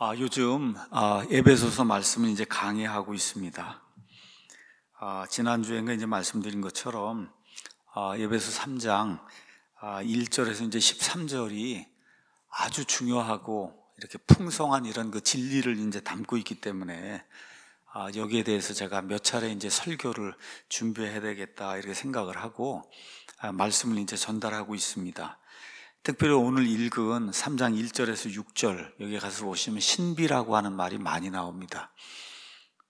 아, 요즘 아, 에베소서 말씀을 이제 강의하고 있습니다. 아, 지난주에 이제 말씀드린 것처럼 아, 에베소 3장 아, 1절에서 이제 13절이 아주 중요하고 이렇게 풍성한 이런 그 진리를 이제 담고 있기 때문에 아, 여기에 대해서 제가 몇 차례 이제 설교를 준비해야 되겠다 이렇게 생각을 하고 아, 말씀을 이제 전달하고 있습니다. 특별히 오늘 읽은 3장 1절에서 6절 여기 가서 보시면 신비라고 하는 말이 많이 나옵니다.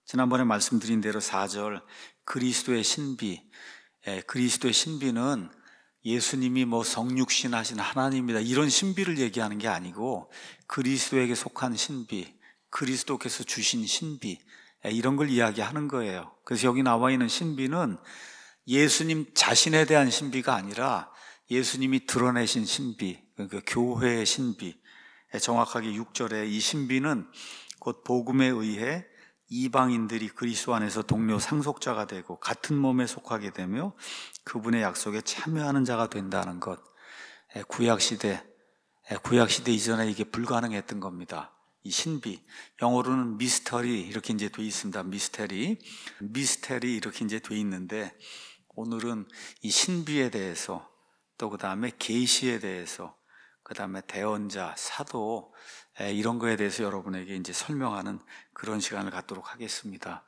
지난번에 말씀드린 대로 4절 그리스도의 신비 예, 그리스도의 신비는 예수님이 뭐 성육신 하신 하나님이다 이런 신비를 얘기하는 게 아니고 그리스도에게 속한 신비 그리스도께서 주신 신비 예, 이런 걸 이야기하는 거예요 그래서 여기 나와 있는 신비는 예수님 자신에 대한 신비가 아니라 예수님이 드러내신 신비, 그러니까 교회의 신비, 정확하게 6절에 이 신비는 곧 복음에 의해 이방인들이 그리스도 안에서 동료 상속자가 되고 같은 몸에 속하게 되며 그분의 약속에 참여하는 자가 된다는 것. 구약 시대, 구약 시대 이전에 이게 불가능했던 겁니다. 이 신비, 영어로는 미스터리 이렇게 이제 돼 있습니다. 미스테리, 미스테리 이렇게 이제 돼 있는데 오늘은 이 신비에 대해서 또그 다음에 계시에 대해서 그 다음에 대언자, 사도 이런 거에 대해서 여러분에게 이제 설명하는 그런 시간을 갖도록 하겠습니다.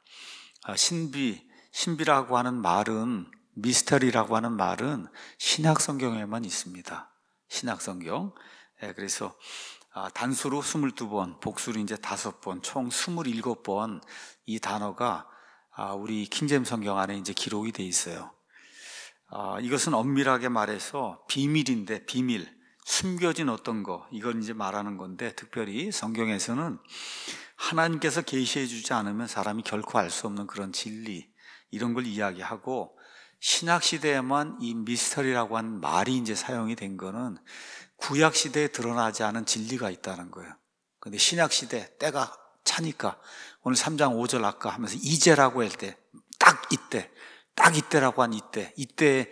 아, 신비, 신비라고 하는 말은 미스터리라고 하는 말은 신약 성경에만 있습니다. 신약 성경. 그래서 아, 단수로 22번, 복수로 이제 5번, 총 27번 이 단어가 아, 우리 킹잼 성경 안에 이제 기록이 돼 있어요. 아, 이것은 엄밀하게 말해서 비밀인데 비밀, 숨겨진 어떤 거 이걸 이제 말하는 건데 특별히 성경에서는 하나님께서 계시해 주지 않으면 사람이 결코 알 수 없는 그런 진리 이런 걸 이야기하고 신약 시대에만 이 미스터리라고 한 말이 이제 사용이 된 거는 구약 시대에 드러나지 않은 진리가 있다는 거예요. 근데 신약 시대 때가 차니까 오늘 3장 5절 아까 하면서 이제라고 할 때 딱 이때 딱 이때라고 한 이때, 이때에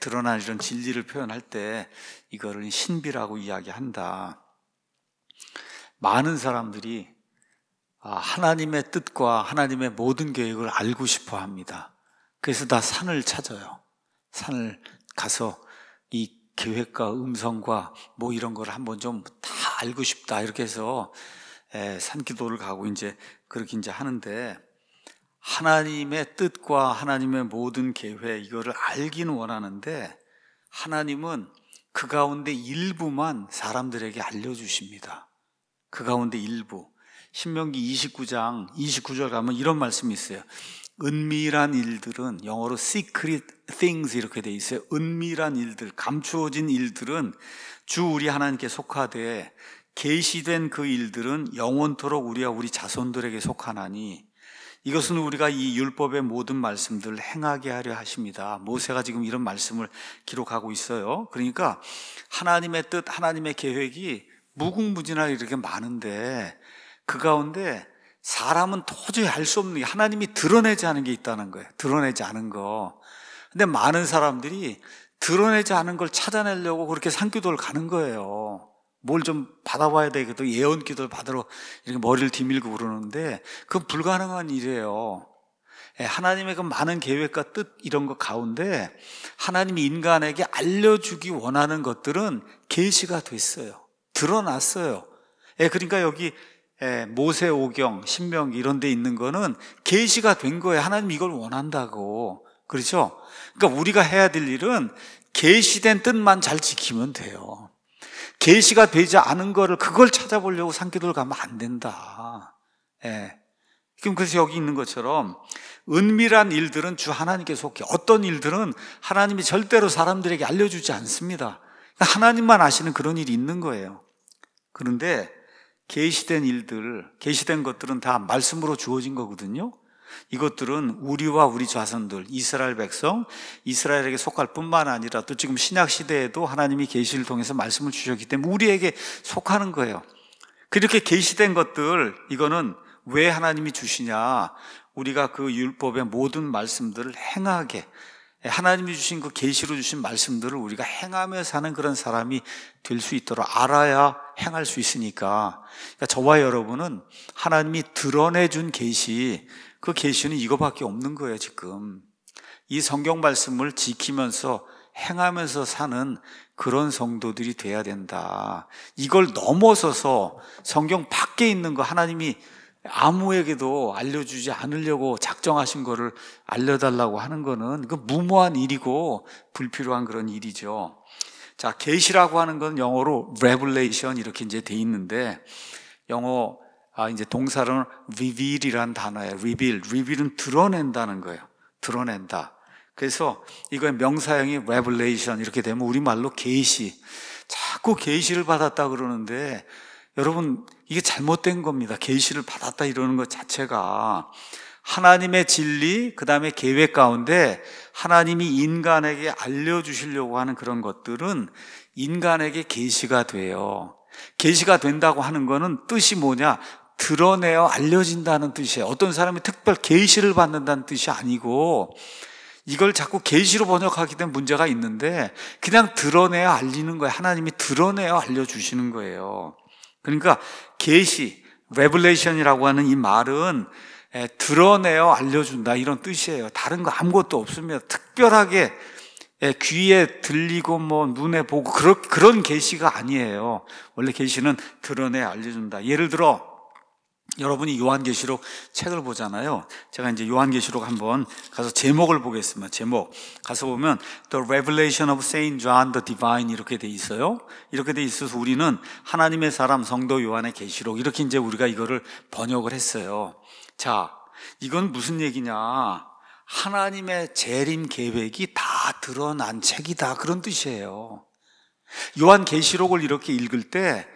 드러난 이런 진리를 표현할 때 이거를 신비라고 이야기한다. 많은 사람들이 아, 하나님의 뜻과 하나님의 모든 계획을 알고 싶어 합니다. 그래서 다 산을 찾아요. 산을 가서 이 계획과 음성과 뭐 이런 걸 한번 좀 다 알고 싶다 이렇게 해서 산기도를 가고 이제 그렇게 이제 하는데 하나님의 뜻과 하나님의 모든 계획 이거를 알긴 원하는데 하나님은 그 가운데 일부만 사람들에게 알려주십니다. 그 가운데 일부. 신명기 29장 29절 가면 이런 말씀이 있어요. 은밀한 일들은 영어로 secret things 이렇게 돼 있어요. 은밀한 일들, 감추어진 일들은 주 우리 하나님께 속하되 계시된 그 일들은 영원토록 우리와 우리 자손들에게 속하나니 이것은 우리가 이 율법의 모든 말씀들을 행하게 하려 하십니다. 모세가 지금 이런 말씀을 기록하고 있어요. 그러니까 하나님의 뜻, 하나님의 계획이 무궁무진하게 이렇게 많은데 그 가운데 사람은 도저히 알 수 없는 게 하나님이 드러내지 않은 게 있다는 거예요. 드러내지 않은 거. 근데 많은 사람들이 드러내지 않은 걸 찾아내려고 그렇게 산기도를 가는 거예요. 뭘좀 받아봐야 되겠다. 예언 기도 를 받으러 이렇게 머리를 뒤밀고 그러는데 그 불가능한 일이에요. 예, 하나님의 그 많은 계획과 뜻 이런 것 가운데 하나님이 인간에게 알려주기 원하는 것들은 계시가 됐어요. 드러났어요. 예, 그러니까 여기 예, 모세 오경, 신명 이런 데 있는 거는 계시가 된 거예요. 하나님 이걸 원한다고. 그렇죠? 그러니까 우리가 해야 될 일은 계시된 뜻만 잘 지키면 돼요. 계시가 되지 않은 거를 그걸 찾아보려고 산기도를 가면 안 된다. 예. 지금 그래서 여기 있는 것처럼 은밀한 일들은 주 하나님께 속해 어떤 일들은 하나님이 절대로 사람들에게 알려주지 않습니다. 그러니까 하나님만 아시는 그런 일이 있는 거예요. 그런데 계시된 일들, 계시된 것들은 다 말씀으로 주어진 거거든요. 이것들은 우리와 우리 자손들, 이스라엘 백성, 이스라엘에게 속할 뿐만 아니라 또 지금 신약 시대에도 하나님이 계시를 통해서 말씀을 주셨기 때문에 우리에게 속하는 거예요. 그렇게 계시된 것들 이거는 왜 하나님이 주시냐? 우리가 그 율법의 모든 말씀들을 행하게 하나님이 주신 그 계시로 주신 말씀들을 우리가 행하며 사는 그런 사람이 될 수 있도록 알아야 행할 수 있으니까. 그러니까 저와 여러분은 하나님이 드러내 준 계시, 그 계시는 이거밖에 없는 거예요, 지금. 이 성경 말씀을 지키면서 행하면서 사는 그런 성도들이 돼야 된다. 이걸 넘어서서 성경 밖에 있는 거 하나님이 아무에게도 알려주지 않으려고 작정하신 거를 알려달라고 하는 거는 그 무모한 일이고 불필요한 그런 일이죠. 자, 계시라고 하는 건 영어로 revelation 이렇게 이제 돼 있는데 영어 아, 이제 동사로는 reveal이란 단어예요. reveal. reveal은 드러낸다는 거예요. 드러낸다. 그래서 이거의 명사형이 revelation 이렇게 되면 우리말로 계시. 자꾸 계시를 받았다 그러는데 여러분 이게 잘못된 겁니다. 계시를 받았다 이러는 것 자체가 하나님의 진리, 그 다음에 계획 가운데 하나님이 인간에게 알려주시려고 하는 그런 것들은 인간에게 계시가 돼요. 계시가 된다고 하는 것은 뜻이 뭐냐? 드러내어 알려진다는 뜻이에요. 어떤 사람이 특별 계시를 받는다는 뜻이 아니고 이걸 자꾸 계시로 번역하게 된 문제가 있는데 그냥 드러내어 알리는 거예요. 하나님이 드러내어 알려 주시는 거예요. 그러니까 계시, 레블레이션이라고 하는 이 말은 드러내어 알려준다 이런 뜻이에요. 다른 거 아무것도 없습니다 특별하게 귀에 들리고 뭐 눈에 보고 그런 계시가 아니에요. 원래 계시는 드러내 알려준다. 예를 들어 여러분이 요한계시록 책을 보잖아요. 제가 이제 요한계시록 한번 가서 제목을 보겠습니다. 제목. 가서 보면 The Revelation of Saint John the Divine 이렇게 돼 있어요. 이렇게 돼 있어서 우리는 하나님의 사람 성도 요한의 계시록 이렇게 이제 우리가 이거를 번역을 했어요. 자, 이건 무슨 얘기냐? 하나님의 재림 계획이 다 드러난 책이다 그런 뜻이에요. 요한계시록을 이렇게 읽을 때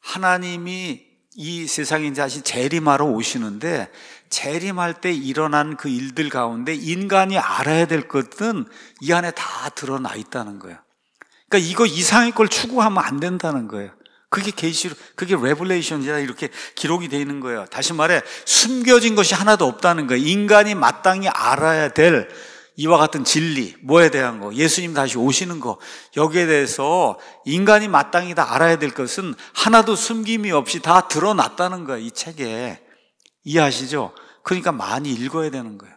하나님이 이 세상에 다시 재림하러 오시는데 재림할 때 일어난 그 일들 가운데 인간이 알아야 될 것은 이 안에 다 드러나 있다는 거예요. 그러니까 이거 이상의 걸 추구하면 안 된다는 거예요. 그게 계시로 그게 레블레이션이라 이렇게 기록이 되어 있는 거예요. 다시 말해 숨겨진 것이 하나도 없다는 거예요. 인간이 마땅히 알아야 될 이와 같은 진리, 뭐에 대한 거, 예수님 다시 오시는 거, 여기에 대해서 인간이 마땅히 다 알아야 될 것은 하나도 숨김이 없이 다 드러났다는 거예요, 이 책에. 이해하시죠? 그러니까 많이 읽어야 되는 거예요.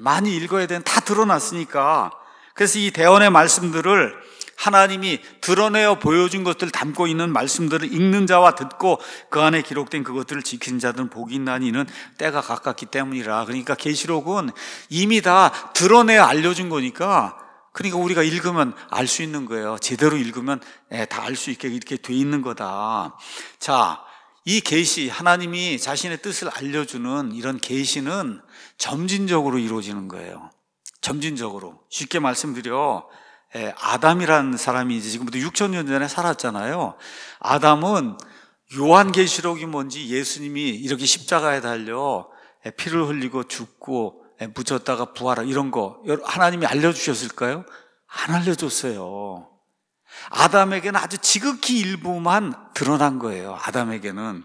많이 읽어야 되는, 다 드러났으니까. 그래서 이 대원의 말씀들을 하나님이 드러내어 보여준 것들을 담고 있는 말씀들을 읽는 자와 듣고 그 안에 기록된 그것들을 지킨 자들은 복이 있나니는 때가 가깝기 때문이라. 그러니까 계시록은 이미 다 드러내어 알려준 거니까 그러니까 우리가 읽으면 알 수 있는 거예요. 제대로 읽으면 예, 다알 수 있게 이렇게 돼 있는 거다. 자, 이 계시 하나님이 자신의 뜻을 알려주는 이런 계시는 점진적으로 이루어지는 거예요. 점진적으로 쉽게 말씀드려 예, 아담이라는 사람이 이제 지금부터 6천 년 전에 살았잖아요. 아담은 요한계시록이 뭔지 예수님이 이렇게 십자가에 달려 예, 피를 흘리고 죽고 예, 묻혔다가 부활하 이런 거 하나님이 알려주셨을까요? 안 알려줬어요. 아담에게는 아주 지극히 일부만 드러난 거예요. 아담에게는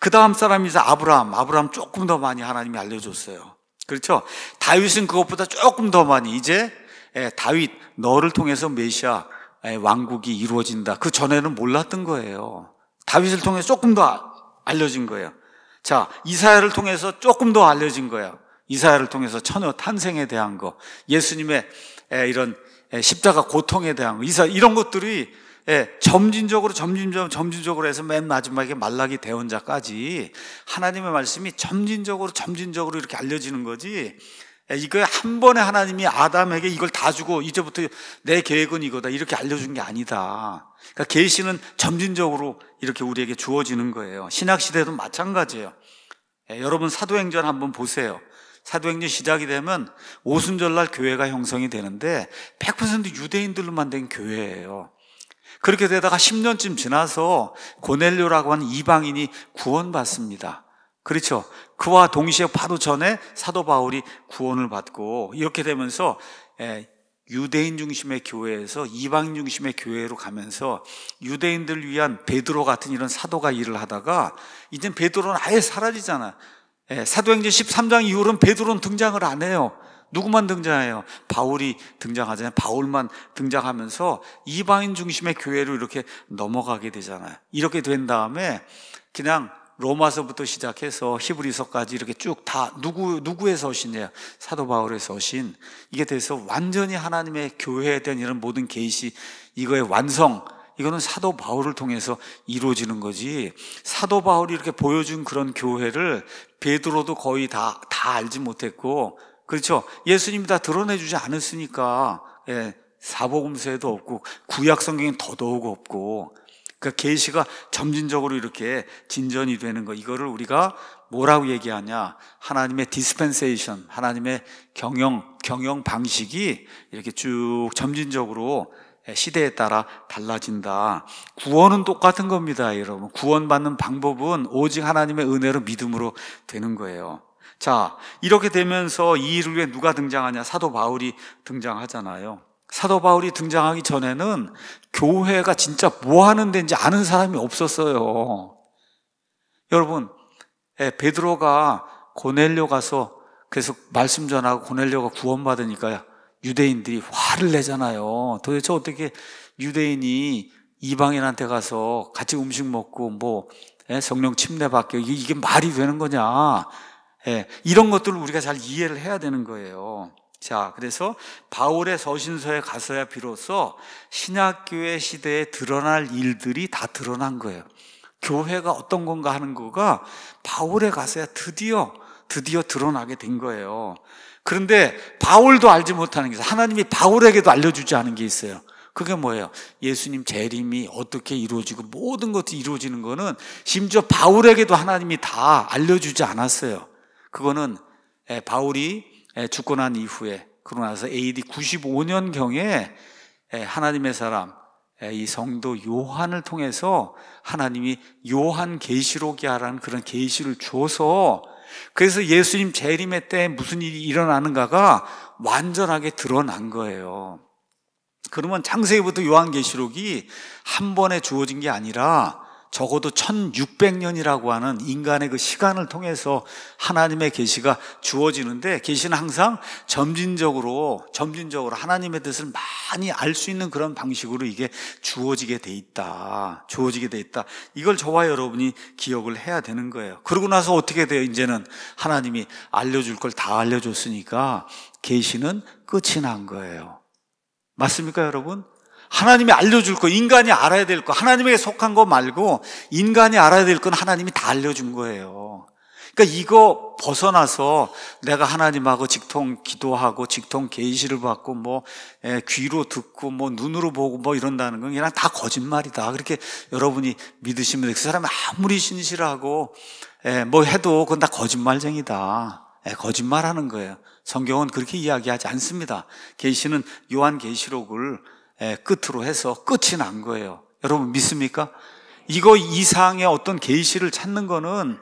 그 다음 사람이 이 아브라함. 아브라함 조금 더 많이 하나님이 알려줬어요. 그렇죠? 다윗은 그것보다 조금 더 많이 이제 예, 다윗 너를 통해서 메시아 왕국이 이루어진다. 그 전에는 몰랐던 거예요. 다윗을 통해서 조금 더 아, 알려진 거예요. 자, 이사야를 통해서 조금 더 알려진 거예요. 이사야를 통해서 천여 탄생에 대한 거, 예수님의 이런 십자가 고통에 대한 거, 이사 이런 것들이 점진적으로 점진적 으로 점진적으로 해서 맨 마지막에 말라기 대원자까지 하나님의 말씀이 점진적으로 점진적으로 이렇게 알려지는 거지. 예, 이거 한 번에 하나님이 아담에게 이걸 다 주고 이제부터 내 계획은 이거다 이렇게 알려준 게 아니다. 그러니까 계시는 점진적으로 이렇게 우리에게 주어지는 거예요. 신약 시대도 마찬가지예요. 예, 여러분 사도행전 한번 보세요. 사도행전 시작이 되면 오순절날 교회가 형성이 되는데 100% 유대인들로만 된 교회예요. 그렇게 되다가 10년쯤 지나서 고넬료라고 하는 이방인이 구원받습니다. 그렇죠. 그와 동시에 바로 전에 사도 바울이 구원을 받고 이렇게 되면서 예, 유대인 중심의 교회에서 이방 중심의 교회로 가면서 유대인들 을 위한 베드로 같은 이런 사도가 일을 하다가 이제 베드로는 아예 사라지잖아. 예, 사도행전 13장 이후로는 베드로는 등장을 안 해요. 누구만 등장해요? 바울이 등장하잖아요. 바울만 등장하면서 이방인 중심의 교회로 이렇게 넘어가게 되잖아요. 이렇게 된 다음에 그냥 로마서부터 시작해서 히브리서까지 이렇게 쭉 다 누구 누구에 서신이에요? 사도 바울에 서신. 오 이게 돼서 완전히 하나님의 교회에 대한 이런 모든 계시 이거의 완성 이거는 사도 바울을 통해서 이루어지는 거지. 사도 바울이 이렇게 보여준 그런 교회를 베드로도 거의 다, 다 알지 못했고, 그렇죠. 예수님이 다 드러내주지 않았으니까, 예, 사복음서에도 없고, 구약성경에 더더욱 없고, 그 계시가 점진적으로 이렇게 진전이 되는 거 이거를 우리가 뭐라고 얘기하냐? 하나님의 디스펜세이션, 하나님의 경영 경영 방식이 이렇게 쭉 점진적으로 시대에 따라 달라진다. 구원은 똑같은 겁니다, 여러분. 구원받는 방법은 오직 하나님의 은혜로 믿음으로 되는 거예요. 자, 이렇게 되면서 이 일을 위해 누가 등장하냐? 사도 바울이 등장하잖아요. 사도 바울이 등장하기 전에는 교회가 진짜 뭐 하는 데인지 아는 사람이 없었어요. 여러분, 예, 베드로가 고넬료 가서 계속 말씀 전하고 고넬료가 구원받으니까 유대인들이 화를 내잖아요. 도대체 어떻게 유대인이 이방인한테 가서 같이 음식 먹고 뭐 예, 성령 침례받게 이게 말이 되는 거냐? 예, 이런 것들을 우리가 잘 이해를 해야 되는 거예요. 자, 그래서 바울의 서신서에 가서야 비로소 신학교의 시대에 드러날 일들이 다 드러난 거예요. 교회가 어떤 건가 하는 거가 바울에 가서야 드디어, 드디어 드러나게 된 거예요. 그런데 바울도 알지 못하는 게 있어요. 하나님이 바울에게도 알려주지 않은 게 있어요. 그게 뭐예요? 예수님 재림이 어떻게 이루어지고 모든 것이 이루어지는 거는 심지어 바울에게도 하나님이 다 알려주지 않았어요. 그거는 예, 바울이 예, 죽고 난 이후에 그러고 나서 AD 95년경에 예, 하나님의 사람 예, 이 성도 요한을 통해서 하나님이 요한 계시록이하라는 그런 계시를 줘서 그래서 예수님 재림의 때 무슨 일이 일어나는가가 완전하게 드러난 거예요. 그러면 창세기부터 요한계시록이 한 번에 주어진 게 아니라 적어도 1600년이라고 하는 인간의 그 시간을 통해서 하나님의 계시가 주어지는데 계시는 항상 점진적으로 점진적으로 하나님의 뜻을 많이 알 수 있는 그런 방식으로 이게 주어지게 돼 있다. 주어지게 돼 있다. 이걸 저와 여러분이 기억을 해야 되는 거예요. 그러고 나서 어떻게 돼요? 이제는 하나님이 알려 줄걸 다 알려 줬으니까 계시는 끝이 난 거예요. 맞습니까, 여러분? 하나님이 알려줄 거, 인간이 알아야 될 거, 하나님에게 속한 거 말고 인간이 알아야 될 건 하나님이 다 알려준 거예요. 그러니까 이거 벗어나서 내가 하나님하고 직통 기도하고 직통 계시를 받고 뭐 에, 예, 귀로 듣고 뭐 눈으로 보고 뭐 이런다는 건 그냥 다 거짓말이다. 그렇게 여러분이 믿으시면 그 사람이 아무리 신실하고 에, 예, 뭐 해도 그건 다 거짓말쟁이다. 에, 예, 거짓말하는 거예요. 성경은 그렇게 이야기하지 않습니다. 계시는 요한 계시록을 예, 끝으로 해서 끝이 난 거예요. 여러분 믿습니까? 이거 이상의 어떤 계시를 찾는 거는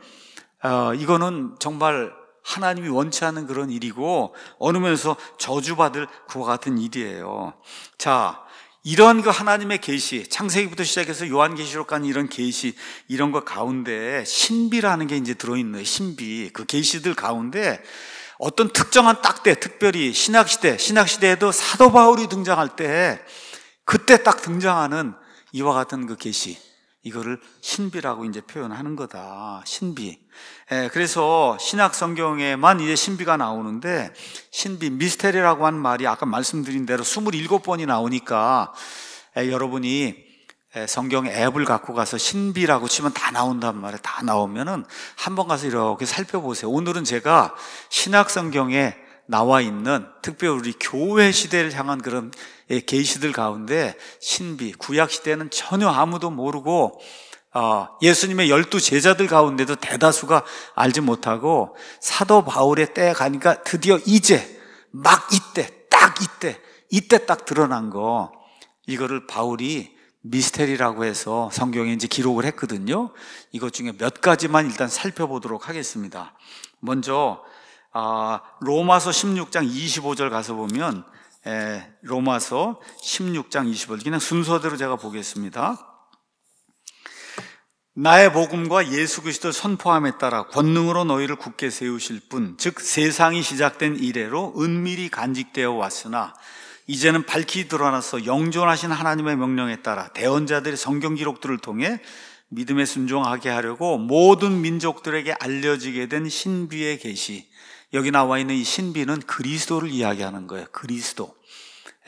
어, 이거는 정말 하나님이 원치 않은 그런 일이고 어느 면에서 저주받을 그와 같은 일이에요. 자, 이런 그 하나님의 계시, 창세기부터 시작해서 요한계시록까지 이런 계시, 이런 것 가운데 신비라는 게 이제 들어 있는 신비. 그 계시들 가운데 어떤 특정한 딱 때 특별히 신학시대신학시대에도 사도 바울이 등장할 때 그때 딱 등장하는 이와 같은 그 계시 이거를 신비라고 이제 표현하는 거다. 신비. 예, 그래서 신학 성경에만 이제 신비가 나오는데 신비 미스테리라고 한 말이 아까 말씀드린 대로 27번이 나오니까 예, 여러분이 성경 앱을 갖고 가서 신비라고 치면 다 나온단 말이에요. 다 나오면은 한번 가서 이렇게 살펴보세요. 오늘은 제가 신학 성경에 나와 있는 특별히 우리 교회 시대를 향한 그런 예, 계시들 가운데 신비, 구약 시대는 전혀 아무도 모르고 어, 예수님의 열두 제자들 가운데도 대다수가 알지 못하고 사도 바울의 때에 가니까 드디어 이제 막 이때 딱 이때 이때 딱 드러난 거 이거를 바울이 미스테리라고 해서 성경에 이제 기록을 했거든요. 이것 중에 몇 가지만 일단 살펴보도록 하겠습니다. 먼저 아, 로마서 16장 25절 가서 보면 에, 예, 로마서 16장 25절 그냥 순서대로 제가 보겠습니다. 나의 복음과 예수 그리스도 선포함에 따라 권능으로 너희를 굳게 세우실 분, 즉 세상이 시작된 이래로 은밀히 간직되어 왔으나 이제는 밝히 드러나서 영존하신 하나님의 명령에 따라 대언자들의 성경 기록들을 통해 믿음에 순종하게 하려고 모든 민족들에게 알려지게 된 신비의 계시. 여기 나와 있는 이 신비는 그리스도를 이야기하는 거예요. 그리스도.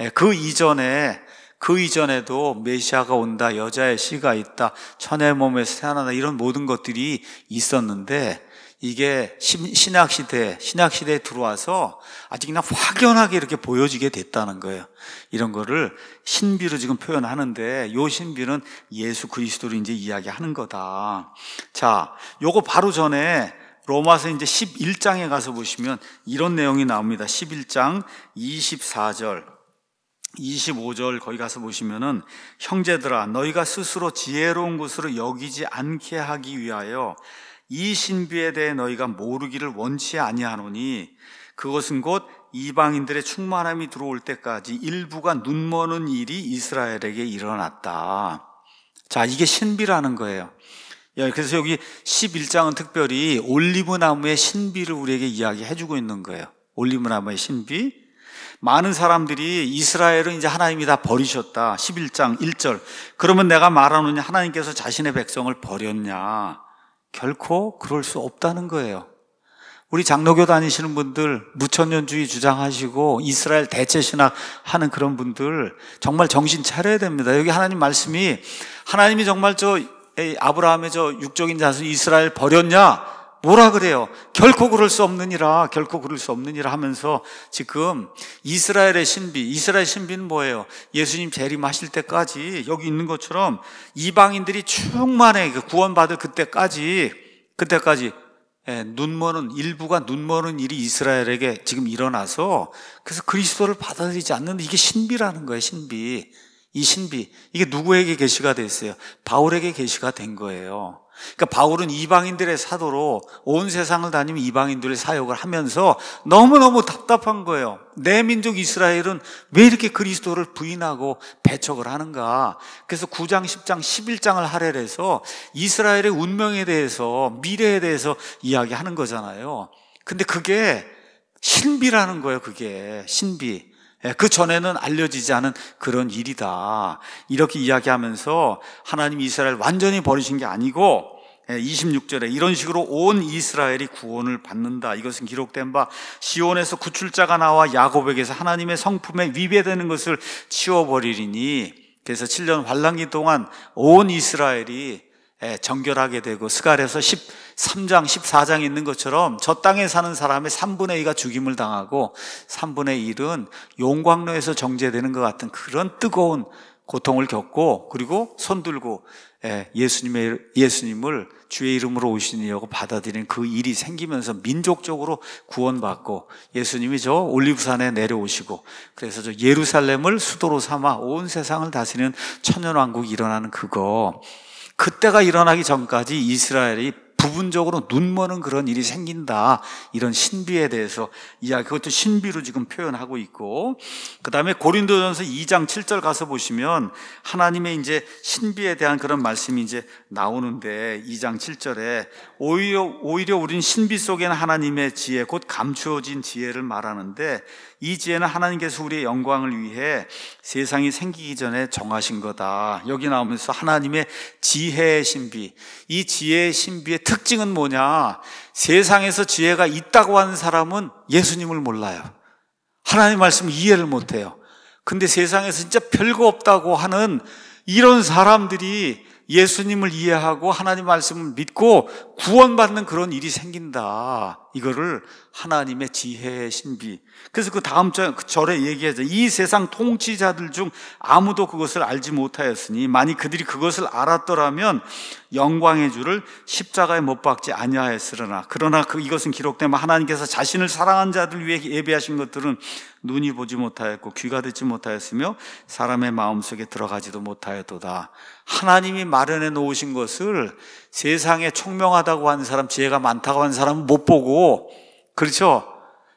예, 그 이전에 그 이전에도 메시아가 온다, 여자의 씨가 있다, 천의 몸에서 태어나다 이런 모든 것들이 있었는데 이게 신학 시대, 신학 시대에 들어와서 아직 그냥 확연하게 이렇게 보여지게 됐다는 거예요. 이런 거를 신비로 지금 표현하는데 요 신비는 예수 그리스도를 이제 이야기하는 거다. 자, 요거 바로 전에 로마서 이제 11장에 가서 보시면 이런 내용이 나옵니다. 11장 24절. 25절 거기 가서 보시면은 형제들아 너희가 스스로 지혜로운 것으로 여기지 않게 하기 위하여 이 신비에 대해 너희가 모르기를 원치 아니하노니 그것은 곧 이방인들의 충만함이 들어올 때까지 일부가 눈먼은 일이 이스라엘에게 일어났다. 자, 이게 신비라는 거예요. 예, 그래서 여기 11장은 특별히 올리브나무의 신비를 우리에게 이야기해주고 있는 거예요. 올리브나무의 신비. 많은 사람들이 이스라엘은 이제 하나님이 다 버리셨다. 11장 1절. 그러면 내가 말하느냐 하나님께서 자신의 백성을 버렸냐. 결코 그럴 수 없다는 거예요. 우리 장로교 다니시는 분들 무천년주의 주장하시고 이스라엘 대체 신학 하는 그런 분들 정말 정신 차려야 됩니다. 여기 하나님 말씀이 하나님이 정말 저 아브라함의 저 육적인 자손 이스라엘 버렸냐? 뭐라 그래요? 결코 그럴 수 없느니라, 결코 그럴 수 없느니라 하면서 지금 이스라엘의 신비, 이스라엘 신비는 뭐예요? 예수님 재림하실 때까지 여기 있는 것처럼 이방인들이 충만해 그 구원받을 그때까지, 그때까지 예, 눈먼은 일부가 눈먼은 일이 이스라엘에게 지금 일어나서 그래서 그리스도를 받아들이지 않는 이게 신비라는 거예요, 신비. 이 신비 이게 누구에게 계시가 됐어요? 바울에게 계시가 된 거예요. 그러니까 바울은 이방인들의 사도로 온 세상을 다니며 이방인들의 사역을 하면서 너무너무 답답한 거예요. 내 민족 이스라엘은 왜 이렇게 그리스도를 부인하고 배척을 하는가. 그래서 9장, 10장, 11장을 할애를 해서 이스라엘의 운명에 대해서 미래에 대해서 이야기하는 거잖아요. 근데 그게 신비라는 거예요, 그게. 신비. 예, 그 전에는 알려지지 않은 그런 일이다. 이렇게 이야기하면서 하나님 이스라엘 완전히 버리신 게 아니고 26절에 예, 이런 식으로 온 이스라엘이 구원을 받는다. 이것은 기록된 바 시온에서 구출자가 나와 야곱에게서 하나님의 성품에 위배되는 것을 치워버리리니 그래서 7년 환란기 동안 온 이스라엘이 예, 정결하게 되고 스갈에서 13장 14장에 있는 것처럼 저 땅에 사는 사람의 3분의 2가 죽임을 당하고 3분의 1은 용광로에서 정제되는 것 같은 그런 뜨거운 고통을 겪고 그리고 손 들고 예, 예수님의 예수님을 주의 이름으로 오시니라고 받아들인 그 일이 생기면서 민족적으로 구원받고 예수님이 저 올리브산에 내려오시고 그래서 저 예루살렘을 수도로 삼아 온 세상을 다스리는 천년 왕국이 일어나는 그거 그때가 일어나기 전까지 이스라엘이 부분적으로 눈먼은 그런 일이 생긴다. 이런 신비에 대해서 이야 그것도 신비로 지금 표현하고 있고, 그 다음에 고린도전서 2장 7절 가서 보시면 하나님의 이제 신비에 대한 그런 말씀이 이제 나오는데 2장 7절에 오히려, 오히려 우린 신비 속에는 하나님의 지혜, 곧 감추어진 지혜를 말하는데 이 지혜는 하나님께서 우리의 영광을 위해 세상이 생기기 전에 정하신 거다. 여기 나오면서 하나님의 지혜의 신비. 이 지혜의 신비의 특징은 뭐냐? 세상에서 지혜가 있다고 하는 사람은 예수님을 몰라요. 하나님 말씀 이해를 못 해요. 근데 세상에서 진짜 별거 없다고 하는 이런 사람들이 예수님을 이해하고 하나님 말씀을 믿고 구원받는 그런 일이 생긴다. 이거를 하나님의 지혜의 신비. 그래서 그 다음 그 절에 얘기하자이 세상 통치자들 중 아무도 그것을 알지 못하였으니 만일 그들이 그것을 알았더라면 영광의 주를 십자가에 못 박지 아니하였으려나. 그러나 그 이것은 기록되면 하나님께서 자신을 사랑한 자들 위해 예배하신 것들은 눈이 보지 못하였고 귀가 듣지 못하였으며 사람의 마음속에 들어가지도 못하였도다. 하나님이 마련해 놓으신 것을 세상에 총명하다고 하는 사람, 지혜가 많다고 하는 사람은 못 보고, 그렇죠?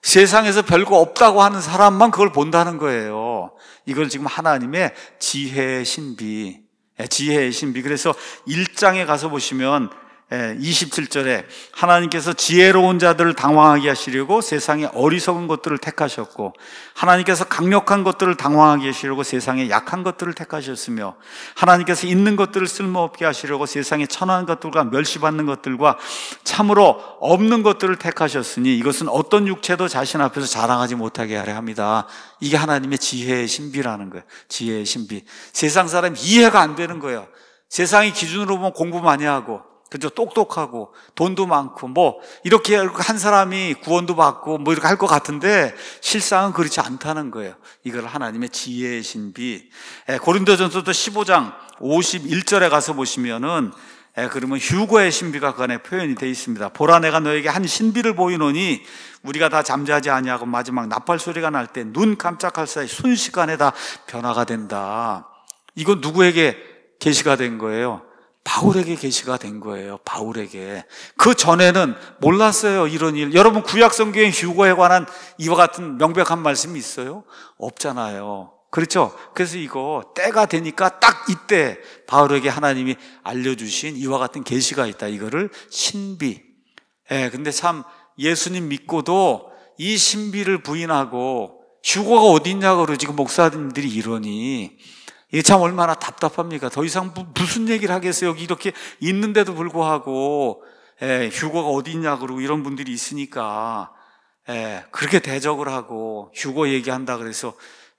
세상에서 별거 없다고 하는 사람만 그걸 본다는 거예요. 이걸 지금 하나님의 지혜의 신비, 예, 지혜의 신비. 그래서 1장에 가서 보시면 27절에 예, 하나님께서 지혜로운 자들을 당황하게 하시려고 세상에 어리석은 것들을 택하셨고 하나님께서 강력한 것들을 당황하게 하시려고 세상에 약한 것들을 택하셨으며 하나님께서 있는 것들을 쓸모없게 하시려고 세상에 천한 것들과 멸시받는 것들과 참으로 없는 것들을 택하셨으니 이것은 어떤 육체도 자신 앞에서 자랑하지 못하게 하려 합니다. 이게 하나님의 지혜의 신비라는 거예요. 지혜의 신비. 세상 사람 이해가 안 되는 거예요. 세상의 기준으로 보면 공부 많이 하고 그죠? 똑똑하고 돈도 많고 뭐 이렇게 한 사람이 구원도 받고 뭐 이렇게 할 것 같은데 실상은 그렇지 않다는 거예요. 이걸 하나님의 지혜의 신비. 예, 고린도전서 도 15장 51절에 가서 보시면은 예, 그러면 휴거의 신비가 그 안에 표현이 되어 있습니다. 보라 내가 너에게 한 신비를 보이노니 우리가 다 잠자지 아니하고 마지막 나팔 소리가 날 때 눈 깜짝할 사이 순식간에 다 변화가 된다. 이건 누구에게 계시가 된 거예요? 바울에게 계시가 된 거예요. 바울에게. 그 전에는 몰랐어요. 이런 일. 여러분 구약 성경의 휴거에 관한 이와 같은 명백한 말씀이 있어요? 없잖아요. 그렇죠? 그래서 이거 때가 되니까 딱 이때 바울에게 하나님이 알려주신 이와 같은 계시가 있다. 이거를 신비. 예, 근데 참 예수님 믿고도 이 신비를 부인하고 휴거가 어디 있냐고 지금 목사님들이 이러니 이게 참 얼마나 답답합니까? 더 이상 무슨 얘기를 하겠어요? 여기 이렇게 있는데도 불구하고, 예, 휴거가 어디 있냐, 그러고 이런 분들이 있으니까, 예, 그렇게 대적을 하고, 휴거 얘기한다 그래서,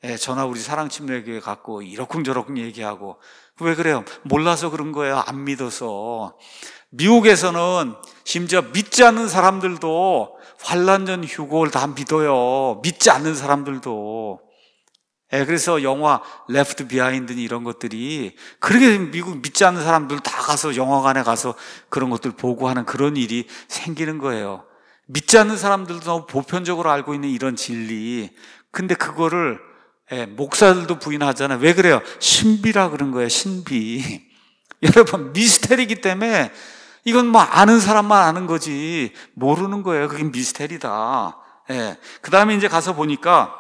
예, 전화 우리 사랑침례교회 갖고 이러쿵저러쿵 얘기하고, 왜 그래요? 몰라서 그런 거예요. 안 믿어서. 미국에서는 심지어 믿지 않는 사람들도 환란 전 휴거를 다 믿어요. 믿지 않는 사람들도. 예, 그래서 영화 레프트 비하인드 이런 것들이 그렇게 미국 믿지 않는 사람들 다 가서 영화관에 가서 그런 것들 보고 하는 그런 일이 생기는 거예요. 믿지 않는 사람들도 너무 보편적으로 알고 있는 이런 진리. 근데 그거를 예, 목사들도 부인하잖아요. 왜 그래요? 신비라 그런 거예요. 신비. 여러분 미스테리기 때문에 이건 뭐 아는 사람만 아는 거지 모르는 거예요. 그게 미스테리다. 예. 그다음에 이제 가서 보니까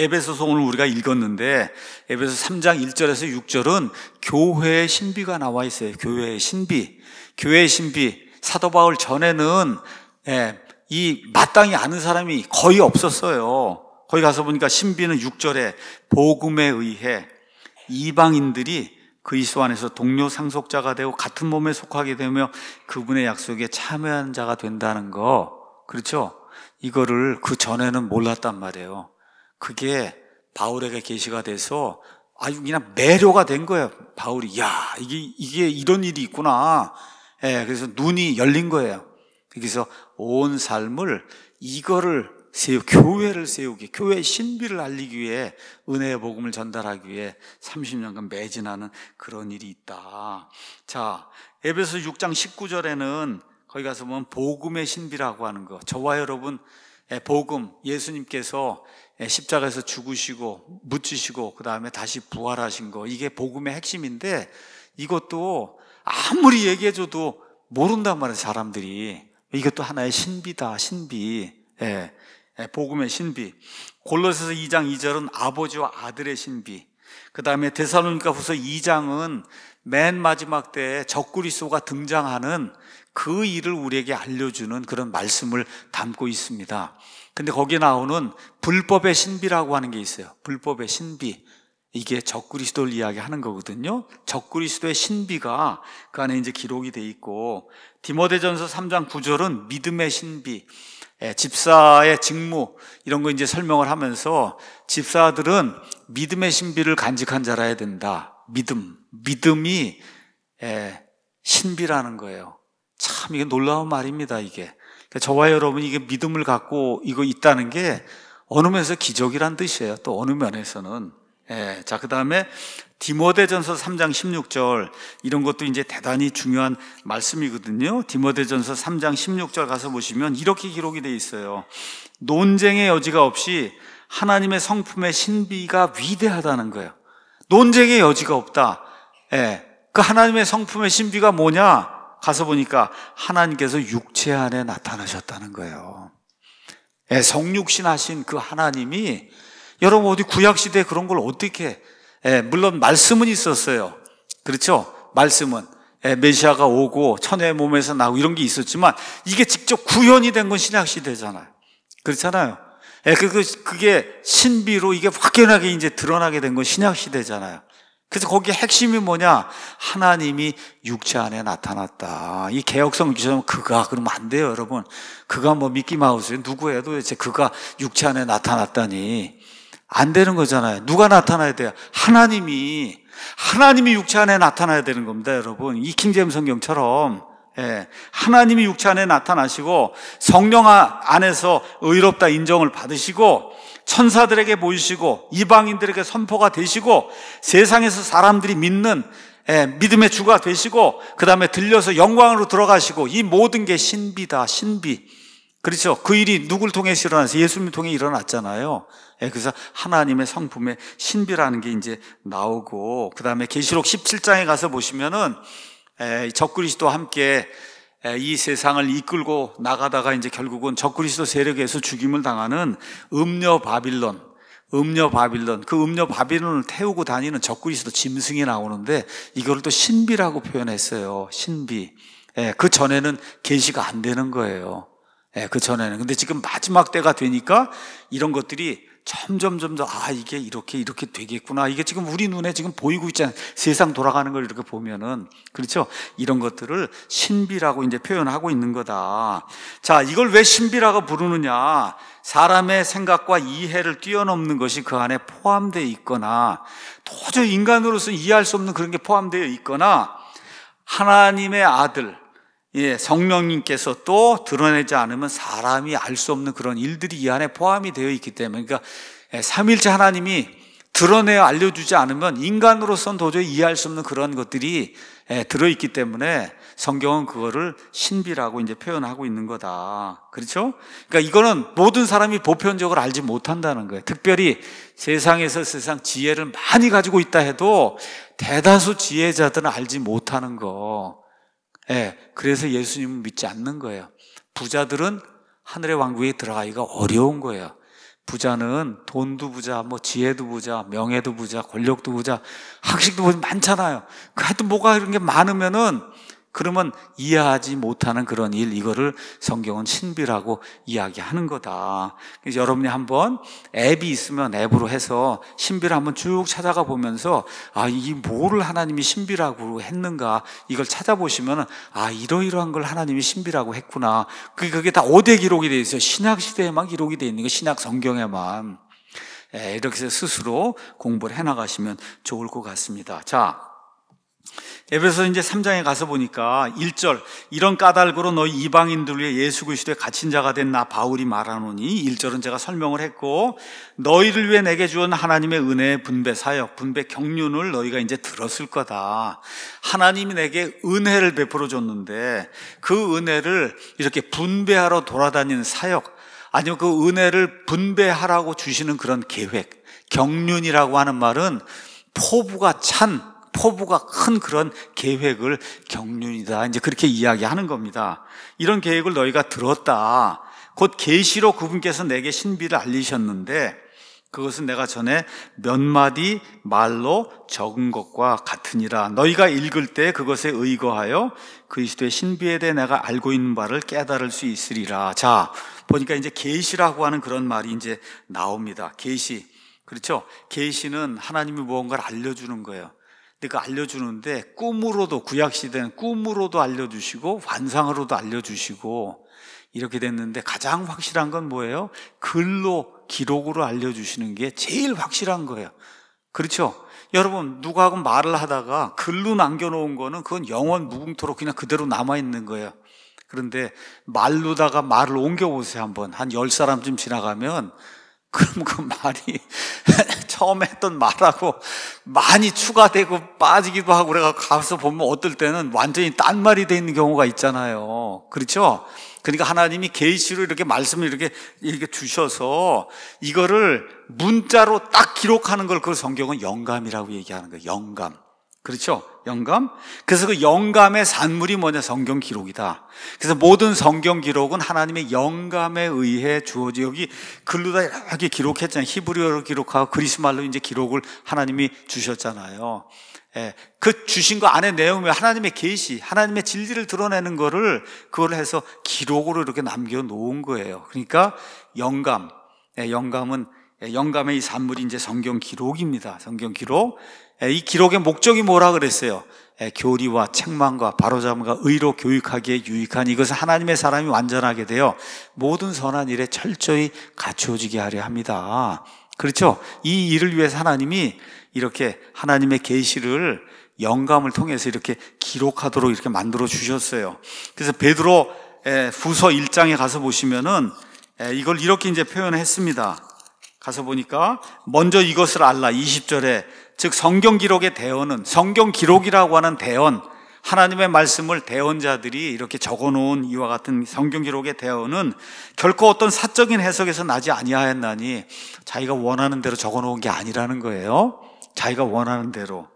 에베소서 오늘 우리가 읽었는데 에베소 3장 1절에서 6절은 교회의 신비가 나와 있어요. 교회의 신비. 교회의 신비. 사도 바울 전에는 예, 이 마땅히 아는 사람이 거의 없었어요. 거기 가서 보니까 신비는 6절에 복음에 의해 이방인들이 그리스도 안에서 동료 상속자가 되고 같은 몸에 속하게 되며 그분의 약속에 참여한 자가 된다는 거. 그렇죠? 이거를 그 전에는 몰랐단 말이에요. 그게 바울에게 계시가 돼서 아주 그냥 매료가 된 거예요. 바울이 야 이게 이게 이런 일이 있구나. 예, 그래서 눈이 열린 거예요. 그래서 온 삶을 이거를 세우 교회를 세우기 교회 신비를 알리기 위해 은혜의 복음을 전달하기 위해 30년간 매진하는 그런 일이 있다. 자 에베소 6장 19절에는 거기 가서 보면 복음의 신비라고 하는 거. 저와 여러분 예, 복음 예수님께서 예, 십자가에서 죽으시고 묻히시고 그 다음에 다시 부활하신 거 이게 복음의 핵심인데 이것도 아무리 얘기해줘도 모른단 말이에요 사람들이 이것도 하나의 신비다 신비 예, 예, 복음의 신비 골로새서 2장 2절은 아버지와 아들의 신비 그 다음에 대사로니까후서 2장은 맨 마지막 때에 적그리스도가 등장하는 그 일을 우리에게 알려주는 그런 말씀을 담고 있습니다. 근데 거기에 나오는 불법의 신비라고 하는 게 있어요. 불법의 신비. 이게 적그리스도를 이야기하는 거거든요. 적그리스도의 신비가 그 안에 이제 기록이 돼 있고 디모데전서 3장 9절은 믿음의 신비, 예, 집사의 직무 이런 거 이제 설명을 하면서 집사들은 믿음의 신비를 간직한 자라야 된다. 믿음, 믿음이 예, 신비라는 거예요. 참 이게 놀라운 말입니다. 이게 그러니까 저와 여러분이 이게 믿음을 갖고 이거 있다는 게 어느 면에서 기적이란 뜻이에요. 또 어느 면에서는. 예, 자, 그 다음에 디모데전서 3장 16절 이런 것도 이제 대단히 중요한 말씀이거든요. 디모데전서 3장 16절 가서 보시면 이렇게 기록이 돼 있어요. 논쟁의 여지가 없이 하나님의 성품의 신비가 위대하다는 거예요. 논쟁의 여지가 없다. 예. 그 하나님의 성품의 신비가 뭐냐? 가서 보니까 하나님께서 육체 안에 나타나셨다는 거예요. 예, 성육신 하신 그 하나님이 여러분 어디 구약시대에 그런 걸 어떻게, 예, 물론 말씀은 있었어요. 그렇죠? 말씀은. 예, 메시아가 오고 천의 몸에서 나고 이런 게 있었지만 이게 직접 구현이 된 건 신약시대잖아요. 그렇잖아요. 예, 그, 그, 그게 신비로 이게 확연하게 이제 드러나게 된 건 신약시대잖아요. 그래서 거기 핵심이 뭐냐? 하나님이 육체 안에 나타났다. 이 개혁성 기자면 그가 그러면 안 돼요, 여러분. 그가 뭐 미키 마우스예누구예도 이제 그가 육체 안에 나타났다니 안 되는 거잖아요. 누가 나타나야 돼요? 하나님이 하나님이 육체 안에 나타나야 되는 겁니다, 여러분. 이킹잼 성경처럼 예, 하나님이 육체 안에 나타나시고 성령 아, 안에서 의롭다 인정을 받으시고 천사들에게 보이시고 이방인들에게 선포가 되시고 세상에서 사람들이 믿는 예, 믿음의 주가 되시고 그 다음에 들려서 영광으로 들어가시고 이 모든 게 신비다 신비 그렇죠 그 일이 누굴 통해 일어나서 예수님 통해 일어났잖아요 예, 그래서 하나님의 성품의 신비라는 게 이제 나오고 그 다음에 계시록 17장에 가서 보시면은 예, 적그리스도와 함께 이 세상을 이끌고 나가다가 이제 결국은 적그리스도 세력에서 죽임을 당하는 음녀 바빌론, 음녀 바빌론, 그 음녀 바빌론을 태우고 다니는 적그리스도 짐승이 나오는데 이걸또 신비라고 표현했어요. 신비. 예, 그 전에는 계시가 안 되는 거예요. 예, 그 전에는. 근데 지금 마지막 때가 되니까 이런 것들이 점점점 점 아, 이게 이렇게, 이렇게 되겠구나. 이게 지금 우리 눈에 지금 보이고 있잖아요. 세상 돌아가는 걸 이렇게 보면은. 그렇죠? 이런 것들을 신비라고 이제 표현하고 있는 거다. 자, 이걸 왜 신비라고 부르느냐. 사람의 생각과 이해를 뛰어넘는 것이 그 안에 포함되어 있거나, 도저히 인간으로서 이해할 수 없는 그런 게 포함되어 있거나, 하나님의 아들, 예, 성령님께서 또 드러내지 않으면 사람이 알 수 없는 그런 일들이 이 안에 포함이 되어 있기 때문에 그러니까 예, 삼일째 하나님이 드러내어 알려주지 않으면 인간으로선 도저히 이해할 수 없는 그런 것들이 예, 들어있기 때문에 성경은 그거를 신비라고 이제 표현하고 있는 거다. 그렇죠? 그러니까 이거는 모든 사람이 보편적으로 알지 못한다는 거예요. 특별히 세상에서 세상 지혜를 많이 가지고 있다 해도 대다수 지혜자들은 알지 못하는 거. 예, 그래서 예수님을 믿지 않는 거예요. 부자들은 하늘의 왕국에 들어가기가 어려운 거예요. 부자는 돈도 부자, 뭐 지혜도 부자, 명예도 부자, 권력도 부자, 학식도 부자 많잖아요. 하여튼 뭐가 이런 게 많으면은 그러면 이해하지 못하는 그런 일, 이거를 성경은 신비라고 이야기하는 거다. 그래서 여러분이 한번 앱이 있으면 앱으로 해서 신비를 한번 쭉 찾아가 보면서 아, 이 뭐를 하나님이 신비라고 했는가 이걸 찾아보시면 아, 이러이러한 걸 하나님이 신비라고 했구나. 그, 그게, 다 어디에 기록이 되어 있어요? 신약시대에만 기록이 되어 있는 거, 신약 성경에만. 예, 이렇게 해서 스스로 공부를 해나가시면 좋을 것 같습니다. 자. 에베소 이제 3장에 가서 보니까 1절 이런 까닭으로 너희 이방인들 위해 예수 그리스도의 갇힌 자가 된 나 바울이 말하노니 1절은 제가 설명을 했고 너희를 위해 내게 주온 하나님의 은혜의 분배 사역 분배 경륜을 너희가 이제 들었을 거다. 하나님이 내게 은혜를 베풀어 줬는데 그 은혜를 이렇게 분배하러 돌아다니는 사역 아니면 그 은혜를 분배하라고 주시는 그런 계획 경륜이라고 하는 말은 포부가 찬 포부가 큰 그런 계획을 경륜이다. 이제 그렇게 이야기하는 겁니다. 이런 계획을 너희가 들었다. 곧 계시로 그분께서 내게 신비를 알리셨는데 그것은 내가 전에 몇 마디 말로 적은 것과 같으니라. 너희가 읽을 때 그것에 의거하여 그리스도의 신비에 대해 내가 알고 있는 바를 깨달을 수 있으리라. 자, 보니까 이제 계시라고 하는 그런 말이 이제 나옵니다. 계시. 그렇죠? 계시는 하나님이 무언가를 알려주는 거예요. 내가 알려주는데 꿈으로도 구약시대는 꿈으로도 알려주시고 환상으로도 알려주시고 이렇게 됐는데 가장 확실한 건 뭐예요? 글로 기록으로 알려주시는 게 제일 확실한 거예요. 그렇죠? 여러분 누가하고 말을 하다가 글로 남겨놓은 거는 그건 영원 무궁토록 그냥 그대로 남아있는 거예요. 그런데 말로다가 말을 옮겨보세요 한번 한 열사람쯤 지나가면 그럼 그 말이 처음에 했던 말하고 많이 추가되고 빠지기도 하고 그래가 가서 보면 어떨 때는 완전히 딴 말이 돼 있는 경우가 있잖아요. 그렇죠? 그러니까 하나님이 계시로 이렇게 말씀을 이렇게 이렇게 주셔서 이거를 문자로 딱 기록하는 걸 그 성경은 영감이라고 얘기하는 거예요. 영감. 그렇죠? 영감? 그래서 그 영감의 산물이 뭐냐? 성경 기록이다. 그래서 모든 성경 기록은 하나님의 영감에 의해 주어지. 여기 글로 다 이렇게 기록했잖아요. 히브리어로 기록하고 그리스말로 이제 기록을 하나님이 주셨잖아요. 예, 그 주신 거 안에 내용이 하나님의 계시, 하나님의 진리를 드러내는 거를 그걸 해서 기록으로 이렇게 남겨 놓은 거예요. 그러니까 영감, 예, 영감은 예, 영감의 이 산물이 이제 성경 기록입니다. 성경 기록. 예, 이 기록의 목적이 뭐라 그랬어요? 예, 교리와 책망과 바로잡과 의로 교육하기에 유익한 이것은 하나님의 사람이 완전하게 되어 모든 선한 일에 철저히 갖추어지게 하려 합니다. 그렇죠? 이 일을 위해서 하나님이 이렇게 하나님의 계시를 영감을 통해서 이렇게 기록하도록 이렇게 만들어 주셨어요. 그래서 베드로 예, 후서 1장에 가서 보시면은 이걸 이렇게 이제 표현했습니다. 가서 보니까 먼저 이것을 알라 20절에 즉 성경 기록의 대언은 성경 기록이라고 하는 대언 하나님의 말씀을 대언자들이 이렇게 적어놓은 이와 같은 성경 기록의 대언은 결코 어떤 사적인 해석에서 나지 아니하였나니 자기가 원하는 대로 적어놓은 게 아니라는 거예요. 자기가 원하는 대로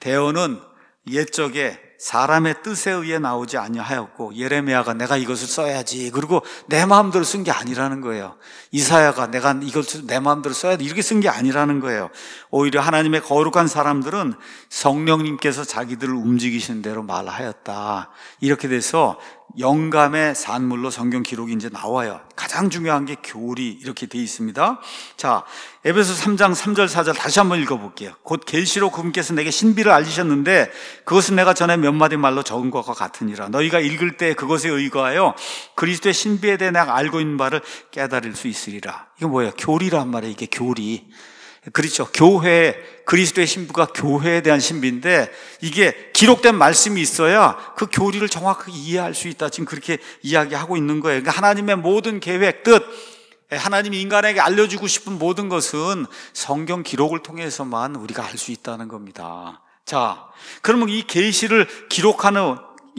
대언은 옛적에 사람의 뜻에 의해 나오지 아니하였고 예레미야가 내가 이것을 써야지 그리고 내 마음대로 쓴 게 아니라는 거예요. 이사야가 내가 이것을 내 마음대로 써야 지 이렇게 쓴 게 아니라는 거예요. 오히려 하나님의 거룩한 사람들은 성령님께서 자기들을 움직이시는 대로 말하였다. 이렇게 돼서 영감의 산물로 성경 기록이 이제 나와요. 가장 중요한 게 교리 이렇게 돼 있습니다. 자, 에베소 3장 3절 4절 다시 한번 읽어 볼게요. 곧 계시로 그분께서 내게 신비를 알리셨는데 그것은 내가 전에 몇 마디 말로 적은 것과 같으니라 너희가 읽을 때 그것에 의거하여 그리스도의 신비에 대해 내가 알고 있는 바를 깨달을 수 있으리라 이거 뭐예요? 교리란 말이에요 이게 교리 그렇죠 교회 그리스도의 신부가 교회에 대한 신비인데 이게 기록된 말씀이 있어야 그 교리를 정확하게 이해할 수 있다 지금 그렇게 이야기하고 있는 거예요 그러니까 하나님의 모든 계획, 뜻 예, 하나님이 인간에게 알려주고 싶은 모든 것은 성경 기록을 통해서만 우리가 알 수 있다는 겁니다 자, 그러면 이 계시를 기록하는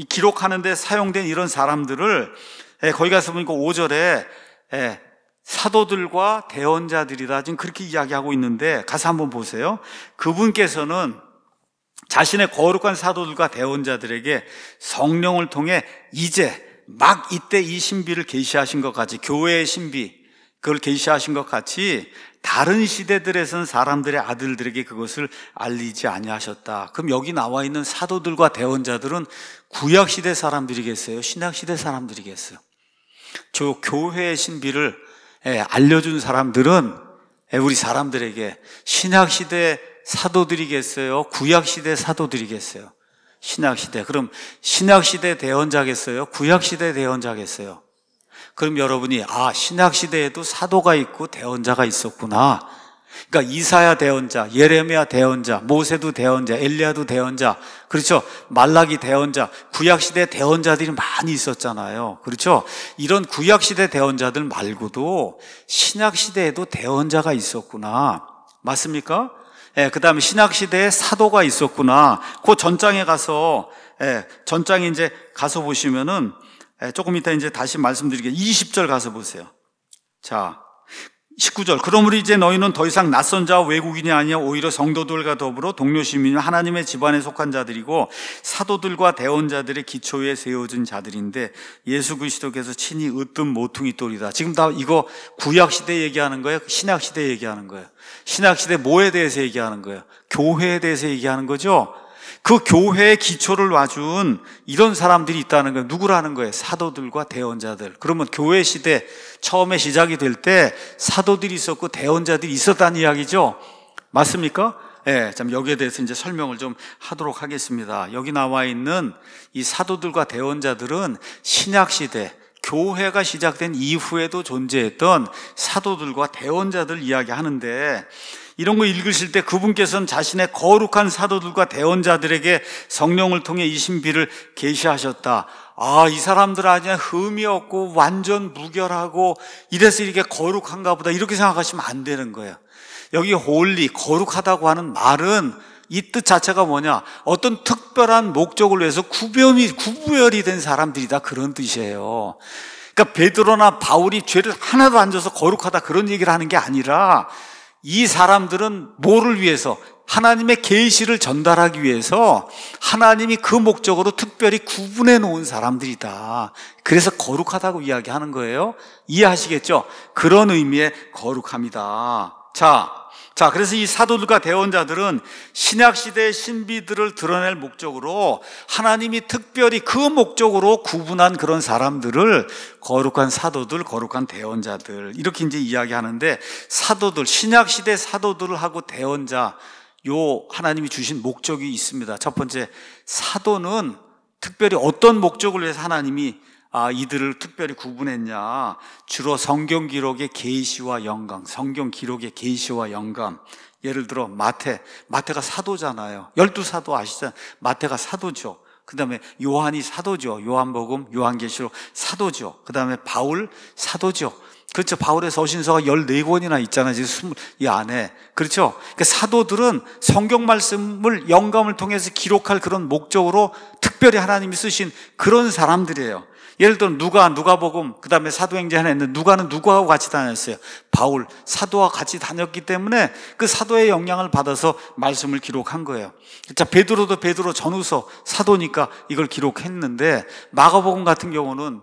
기록하는데 사용된 이런 사람들을 예, 거기 가서 보니까 5절에 예, 사도들과 대언자들이다 지금 그렇게 이야기하고 있는데 가서 한번 보세요. 그분께서는 자신의 거룩한 사도들과 대언자들에게 성령을 통해 이제 막 이때 이 신비를 계시하신 것 같이 교회의 신비 그걸 계시하신 것 같이 다른 시대들에선 사람들의 아들들에게 그것을 알리지 아니하셨다. 그럼 여기 나와 있는 사도들과 대원자들은 구약 시대 사람들이겠어요? 신약 시대 사람들이겠어요? 저 교회의 신비를 예, 알려준 사람들은 예, 우리 사람들에게 신약 시대 사도들이겠어요? 구약 시대 사도들이겠어요? 신약 시대. 그럼 신약 시대 대원자겠어요? 구약 시대 대원자겠어요? 그럼 여러분이 아 신약 시대에도 사도가 있고 대언자가 있었구나. 그러니까 이사야 대언자, 예레미야 대언자, 모세도 대언자, 엘리야도 대언자, 그렇죠? 말라기 대언자, 구약 시대 대언자들이 많이 있었잖아요. 그렇죠? 이런 구약 시대 대언자들 말고도 신약 시대에도 대언자가 있었구나. 맞습니까? 예, 그다음에 신약 시대에 사도가 있었구나. 그 전장에 가서 예, 전장에 이제 가서 보시면은 예, 조금 이따 이제 다시 말씀드리게 20절 가서 보세요. 자, 19절. 그러므로 이제 너희는 더 이상 낯선 자와 외국인이 아니야 오히려 성도들과 더불어 동료 시민이 하나님의 집안에 속한 자들이고 사도들과 대원자들의 기초에 세워진 자들인데 예수 그리스도께서 친히 으뜸 모퉁이 돌이다. 지금 다 이거 구약 시대 얘기하는 거예요. 신약 시대 얘기하는 거예요. 신약 시대 뭐에 대해서 얘기하는 거예요? 교회에 대해서 얘기하는 거죠. 그 교회의 기초를 와준 이런 사람들이 있다는 거예요. 누구라는 거예요? 사도들과 대원자들. 그러면 교회 시대 처음에 시작이 될 때 사도들이 있었고 대원자들이 있었다는 이야기죠. 맞습니까? 예, 참 여기에 대해서 이제 설명을 좀 하도록 하겠습니다. 여기 나와 있는 이 사도들과 대원자들은 신약 시대 교회가 시작된 이후에도 존재했던 사도들과 대원자들 이야기하는데 이런 거 읽으실 때 그분께서는 자신의 거룩한 사도들과 대원자들에게 성령을 통해 이 신비를 계시하셨다. 아, 이 사람들 아니야 흠이 없고 완전 무결하고 이래서 이게 렇 거룩한가 보다. 이렇게 생각하시면 안 되는 거예요. 여기 홀리, 거룩하다고 하는 말은 이 뜻 자체가 뭐냐? 어떤 특별한 목적을 위해서 구별이, 구별이 된 사람들이다. 그런 뜻이에요. 그러니까 베드로나 바울이 죄를 하나도 안 져서 거룩하다. 그런 얘기를 하는 게 아니라 이 사람들은 뭐를 위해서 하나님의 계시를 전달하기 위해서 하나님이 그 목적으로 특별히 구분해 놓은 사람들이다. 그래서 거룩하다고 이야기하는 거예요. 이해하시겠죠? 그런 의미의 거룩합니다 자, 자, 그래서 이 사도들과 대원자들은 신약시대의 신비들을 드러낼 목적으로 하나님이 특별히 그 목적으로 구분한 그런 사람들을 거룩한 사도들, 거룩한 대원자들, 이렇게 이제 이야기하는데 사도들, 신약시대 사도들하고 을 대원자, 요 하나님이 주신 목적이 있습니다. 첫 번째, 사도는 특별히 어떤 목적을 위해서 하나님이 아, 이들을 특별히 구분했냐? 주로 성경 기록의 계시와 영감, 성경 기록의 계시와 영감. 예를 들어 마태, 마태가 사도잖아요. 열두 사도 아시잖아요. 마태가 사도죠. 그다음에 요한이 사도죠. 요한복음, 요한계시록 사도죠. 그다음에 바울 사도죠. 그렇죠. 바울의 서신서가 14권이나 있잖아요. 지금 20, 이 안에. 그렇죠. 그러니까 사도들은 성경 말씀을 영감을 통해서 기록할 그런 목적으로 특별히 하나님이 쓰신 그런 사람들이에요. 예를 들어 누가 누가복음 그다음에 사도행전 하나 있는데 누가는 누구하고 같이 다녔어요? 바울 사도와 같이 다녔기 때문에 그 사도의 영향을 받아서 말씀을 기록한 거예요. 자 베드로도 베드로 전후서 사도니까 이걸 기록했는데 마가복음 같은 경우는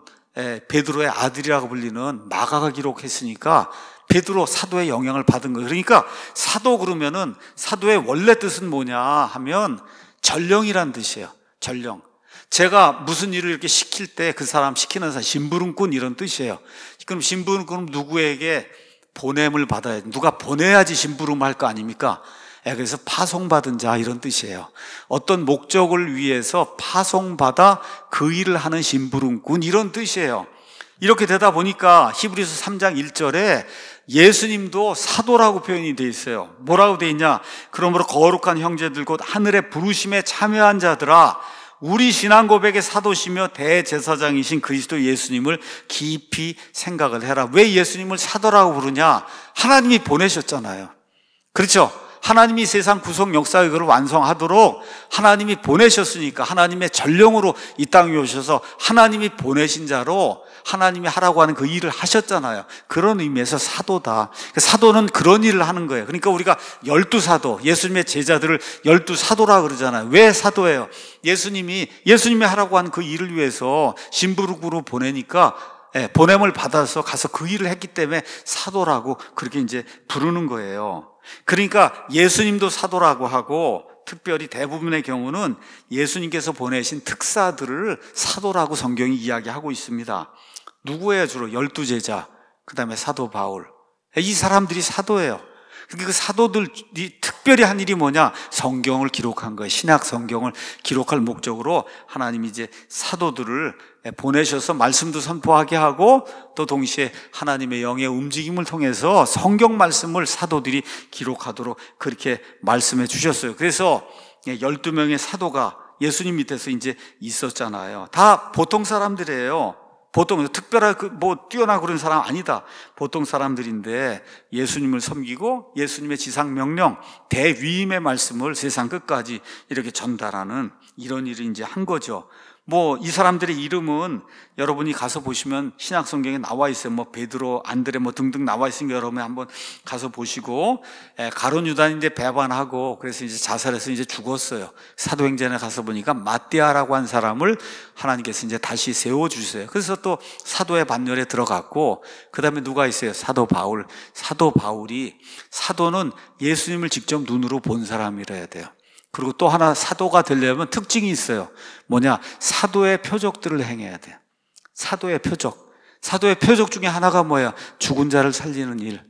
베드로의 아들이라고 불리는 마가가 기록했으니까 베드로 사도의 영향을 받은 거예요. 그러니까 사도 그러면은 사도의 원래 뜻은 뭐냐 하면 전령이란 뜻이에요. 전령. 제가 무슨 일을 이렇게 시킬 때 그 사람 시키는 사람 심부름꾼 이런 뜻이에요. 그럼 심부름꾼은 누구에게 보냄을 받아야 누가 보내야지 심부름할 거 아닙니까? 예, 그래서 파송받은 자 이런 뜻이에요. 어떤 목적을 위해서 파송받아 그 일을 하는 심부름꾼 이런 뜻이에요. 이렇게 되다 보니까 히브리서 3장 1절에 예수님도 사도라고 표현이 돼 있어요. 뭐라고 돼 있냐? 그러므로 거룩한 형제들 곧 하늘의 부르심에 참여한 자들아 우리 신앙 고백의 사도시며 대제사장이신 그리스도 예수님을 깊이 생각을 해라. 왜 예수님을 사도라고 부르냐? 하나님이 보내셨잖아요. 그렇죠? 하나님이 세상 구속 역사의 그걸 완성하도록 하나님이 보내셨으니까 하나님의 전령으로 이 땅에 오셔서 하나님이 보내신 자로 하나님이 하라고 하는 그 일을 하셨잖아요. 그런 의미에서 사도다. 그 사도는 그런 일을 하는 거예요. 그러니까 우리가 열두 사도, 예수님의 제자들을 열두 사도라 그러잖아요. 왜 사도예요? 예수님이 예수님이 하라고 하는 그 일을 위해서 심부룩으로 보내니까 예, 보냄을 받아서 가서 그 일을 했기 때문에 사도라고 그렇게 이제 부르는 거예요. 그러니까 예수님도 사도라고 하고 특별히 대부분의 경우는 예수님께서 보내신 특사들을 사도라고 성경이 이야기하고 있습니다. 누구예요? 주로 열두 제자, 그 다음에 사도 바울. 이 사람들이 사도예요. 그러니까 사도들이 특별히 한 일이 뭐냐? 성경을 기록한 거예요. 신약 성경을 기록할 목적으로 하나님이 이제 사도들을 보내셔서 말씀도 선포하게 하고 또 동시에 하나님의 영의 움직임을 통해서 성경 말씀을 사도들이 기록하도록 그렇게 말씀해 주셨어요. 그래서 12명의 사도가 예수님 밑에서 이제 있었잖아요. 다 보통 사람들이에요. 보통 특별한 그뭐 뛰어나 그런 사람 아니다. 보통 사람들인데 예수님을 섬기고 예수님의 지상 명령, 대위임의 말씀을 세상 끝까지 이렇게 전달하는 이런 일을 이제 한 거죠. 뭐이 사람들의 이름은 여러분이 가서 보시면 신약 성경에 나와 있어요. 뭐 베드로, 안드레 뭐 등등 나와 있으니까 여러분이 한번 가서 보시고 예, 가론 유단인데 배반하고 그래서 이제 자살해서 이제 죽었어요. 사도행전에 가서 보니까 마띠아라고 한 사람을 하나님께서 이제 다시 세워 주세요. 그래서 또 사도의 반열에 들어갔고 그다음에 누가 있어요? 사도 바울. 사도 바울이 사도는 예수님을 직접 눈으로 본 사람이라 해야 돼요. 그리고 또 하나 사도가 되려면 특징이 있어요. 뭐냐? 사도의 표적들을 행해야 돼요. 사도의 표적. 사도의 표적 중에 하나가 뭐야? 죽은 자를 살리는 일.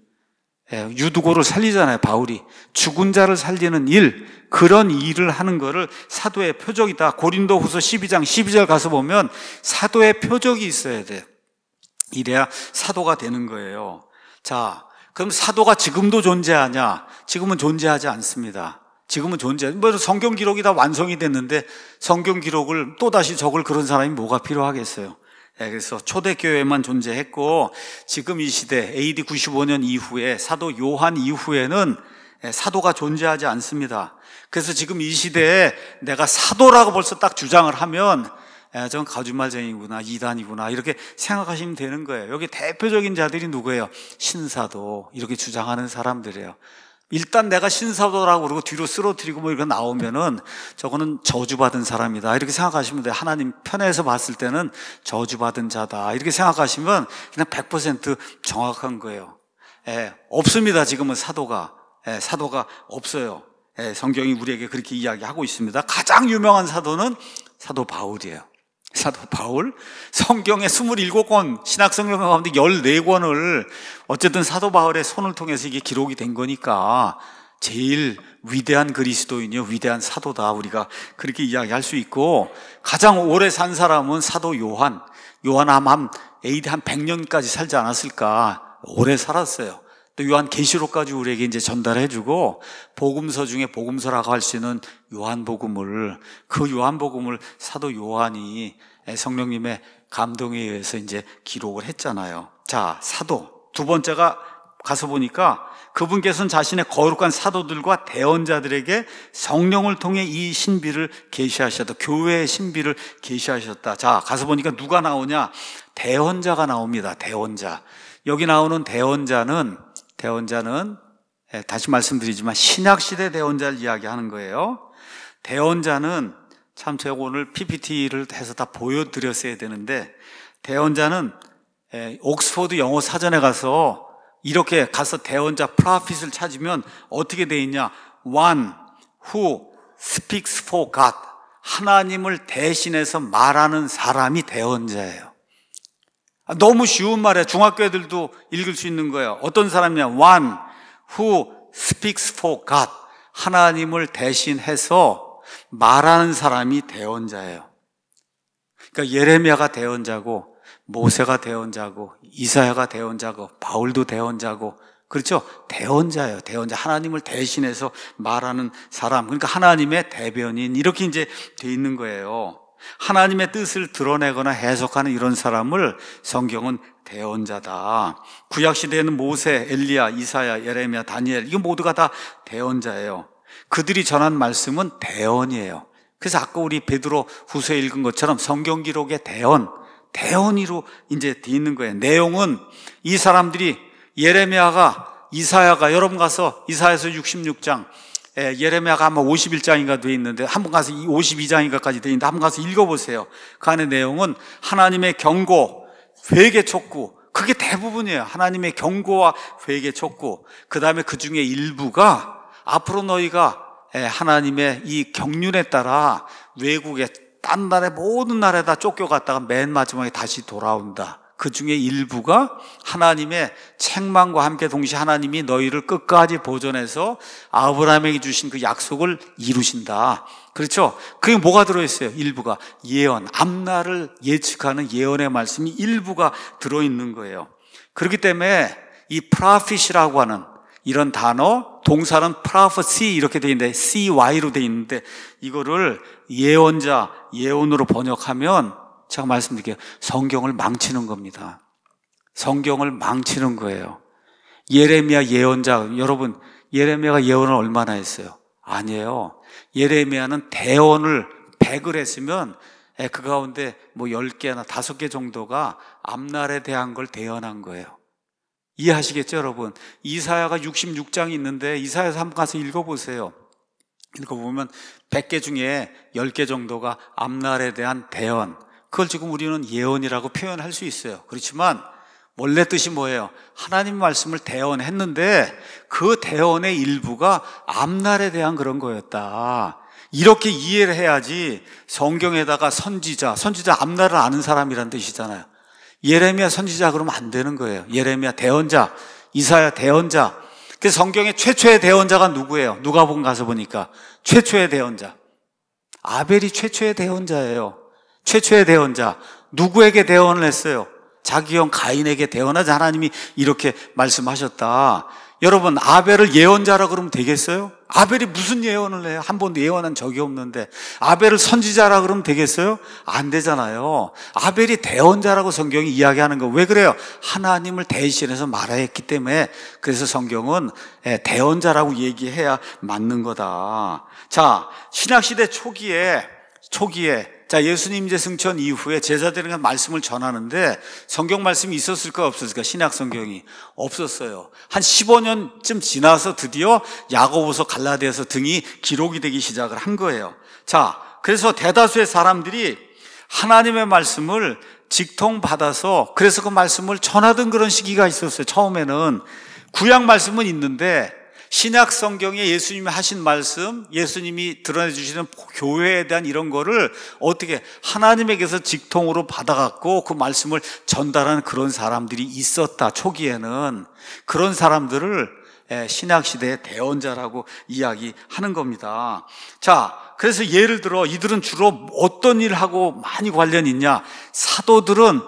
예, 유두고를 살리잖아요, 바울이. 죽은 자를 살리는 일, 그런 일을 하는 거를 사도의 표적이다. 고린도 후서 12장 12절 가서 보면 사도의 표적이 있어야 돼요. 이래야 사도가 되는 거예요. 자, 그럼 사도가 지금도 존재하냐? 지금은 존재하지 않습니다. 지금은 존재. 뭐 성경 기록이 다 완성이 됐는데 성경 기록을 또 다시 적을 그런 사람이 뭐가 필요하겠어요. 예, 그래서 초대교회만 존재했고 지금 이 시대 AD 95년 이후에 사도 요한 이후에는 예, 사도가 존재하지 않습니다. 그래서 지금 이 시대에 내가 사도라고 벌써 딱 주장을 하면 예, 저는 가주말쟁이구나 이단이구나 이렇게 생각하시면 되는 거예요. 여기 대표적인 자들이 누구예요? 신사도 이렇게 주장하는 사람들이에요. 일단 내가 신사도라고 그러고 뒤로 쓰러뜨리고 뭐 이렇게 나오면은 저거는 저주받은 사람이다. 이렇게 생각하시면 돼요. 하나님 편에서 봤을 때는 저주받은 자다. 이렇게 생각하시면 그냥 100% 정확한 거예요. 예, 없습니다. 지금은 사도가. 예, 사도가 없어요. 예, 성경이 우리에게 그렇게 이야기하고 있습니다. 가장 유명한 사도는 사도 바울이에요. 사도 바울 성경의 27권 신학성경 가운데 14권을 어쨌든 사도 바울의 손을 통해서 이게 기록이 된 거니까 제일 위대한 그리스도인이요 위대한 사도다 우리가 그렇게 이야기할 수 있고 가장 오래 산 사람은 사도 요한 요한 아마 에이드 한 100년까지 살지 않았을까 오래 살았어요 또 요한 계시록까지 우리에게 이제 전달해 주고 복음서 중에 복음서라고 할 수 있는 요한복음을 그 요한복음을 사도 요한이 성령님의 감동에 의해서 이제 기록을 했잖아요. 자, 사도 두 번째가 가서 보니까 그분께서는 자신의 거룩한 사도들과 대언자들에게 성령을 통해 이 신비를 계시하셨다. 교회의 신비를 계시하셨다. 자, 가서 보니까 누가 나오냐? 대언자가 나옵니다. 대언자. 여기 나오는 대언자는 대원자는 예, 다시 말씀드리지만 신약 시대 대원자를 이야기하는 거예요. 대원자는 참 제가 오늘 PPT를 해서 다 보여드렸어야 되는데 대원자는 예, 옥스퍼드 영어 사전에 가서 이렇게 가서 대원자 프라핏을 찾으면 어떻게 돼 있냐? One who speaks for God. 하나님을 대신해서 말하는 사람이 대원자예요. 아, 너무 쉬운 말에 중학교 애들도 읽을 수 있는 거예요. 어떤 사람이냐? One who speaks for God. 하나님을 대신해서 말하는 사람이 대언자예요. 그러니까 예레미야가 대언자고 모세가 대언자고 이사야가 대언자고 바울도 대언자고 그렇죠? 대언자예요. 대언자 하나님을 대신해서 말하는 사람. 그러니까 하나님의 대변인 이렇게 이제 돼 있는 거예요. 하나님의 뜻을 드러내거나 해석하는 이런 사람을 성경은 대언자다. 구약 시대에는 모세, 엘리야, 이사야, 예레미야, 다니엘 이거 모두가 다 대언자예요. 그들이 전한 말씀은 대언이에요. 그래서 아까 우리 베드로 후서에 읽은 것처럼 성경 기록의 대언, 대언이로 이제 돼 있는 거예요. 내용은 이 사람들이 예레미야가 이사야가 여러분 가서 이사야서 66장 예, 레미야가 아마 51장인가 돼 있는데 한 번 가서 52장인가까지 돼 있는데 한 번 가서 읽어보세요. 그 안에 내용은 하나님의 경고, 회개 촉구. 그게 대부분이에요. 하나님의 경고와 회개 촉구. 그 다음에 그 중에 일부가 앞으로 너희가 예, 하나님의 이 경륜에 따라 외국의 딴 나라의 모든 나라에다 쫓겨갔다가 맨 마지막에 다시 돌아온다. 그 중에 일부가 하나님의 책망과 함께 동시에 하나님이 너희를 끝까지 보존해서 아브라함에게 주신 그 약속을 이루신다. 그렇죠? 그게 뭐가 들어있어요? 일부가. 예언, 앞날을 예측하는 예언의 말씀이 일부가 들어있는 거예요. 그렇기 때문에 이 프라핏이라고 하는 이런 단어, 동사는 prophecy 이렇게 돼 있는데 cy로 돼 있는데 이거를 예언자, 예언으로 번역하면 제가 말씀드릴게요. 성경을 망치는 겁니다. 성경을 망치는 거예요. 예레미야 예언자 여러분 예레미야가 예언을 얼마나 했어요? 아니에요. 예레미야는 대언을 100을 했으면 예, 그 가운데 뭐 10개나 5개 정도가 앞날에 대한 걸 대언한 거예요. 이해하시겠죠, 여러분? 이사야가 66장이 있는데 이사야서 한번 가서 읽어보세요. 읽어보면 100개 중에 10개 정도가 앞날에 대한 대언, 그걸 지금 우리는 예언이라고 표현할 수 있어요. 그렇지만 원래 뜻이 뭐예요? 하나님 말씀을 대언했는데 그 대언의 일부가 앞날에 대한 그런 거였다. 이렇게 이해를 해야지 성경에다가 선지자, 선지자 앞날을 아는 사람이란 뜻이잖아요. 예레미야 선지자 그러면 안 되는 거예요. 예레미야 대언자, 이사야 대언자. 그 성경의 최초의 대언자가 누구예요? 누가본 가서 보니까 최초의 대언자. 아벨이 최초의 대언자예요. 최초의 대언자 누구에게 대언을 했어요? 자기 형 가인에게 대언하자 하나님이 이렇게 말씀하셨다. 여러분 아벨을 예언자라 그러면 되겠어요? 아벨이 무슨 예언을 해요? 한 번도 예언한 적이 없는데 아벨을 선지자라 그러면 되겠어요? 안 되잖아요. 아벨이 대언자라고 성경이 이야기하는 거 왜 그래요? 하나님을 대신해서 말했기 때문에 그래서 성경은 예, 대언자라고 얘기해야 맞는 거다. 자 신약 시대 초기에 초기에 자, 예수님 이제 승천 이후에 제자들에게 말씀을 전하는데 성경 말씀이 있었을까 없었을까? 신약 성경이 없었어요. 한 15년쯤 지나서 드디어 야고보서 갈라디아서 등이 기록이 되기 시작을 한 거예요. 자, 그래서 대다수의 사람들이 하나님의 말씀을 직통받아서 그래서 그 말씀을 전하던 그런 시기가 있었어요. 처음에는 구약 말씀은 있는데 신약 성경에 예수님이 하신 말씀, 예수님이 드러내 주시는 교회에 대한 이런 거를 어떻게 하나님에게서 직통으로 받아갖고 그 말씀을 전달한 그런 사람들이 있었다. 초기에는 그런 사람들을 예, 신약 시대의 대언자라고 이야기하는 겁니다. 자, 그래서 예를 들어 이들은 주로 어떤 일하고 많이 관련 있냐? 사도들은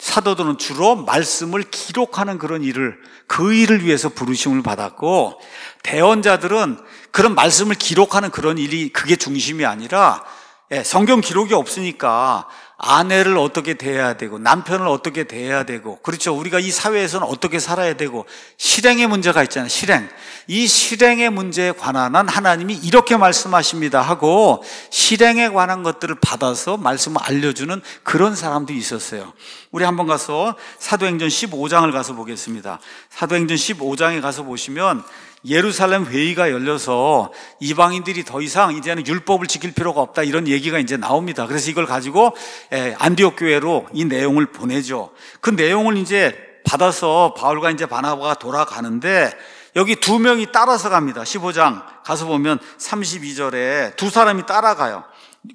사도들은 주로 말씀을 기록하는 그런 일을 그 일을 위해서 부르심을 받았고 대언자들은 그런 말씀을 기록하는 그런 일이 그게 중심이 아니라 예, 성경 기록이 없으니까 아내를 어떻게 대해야 되고 남편을 어떻게 대해야 되고 그렇죠. 우리가 이 사회에서는 어떻게 살아야 되고 실행의 문제가 있잖아요. 실행. 이 실행의 문제에 관한 하나님이 이렇게 말씀하십니다 하고 실행에 관한 것들을 받아서 말씀을 알려주는 그런 사람도 있었어요. 우리 한번 가서 사도행전 15장을 가서 보겠습니다. 사도행전 15장에 가서 보시면 예루살렘 회의가 열려서 이방인들이 더 이상 이제는 율법을 지킬 필요가 없다 이런 얘기가 이제 나옵니다. 그래서 이걸 가지고 예, 안디옥 교회로 이 내용을 보내죠. 그 내용을 이제 받아서 바울과 이제 바나바가 돌아가는데 여기 두 명이 따라서 갑니다. 15장 가서 보면 32절에 두 사람이 따라가요.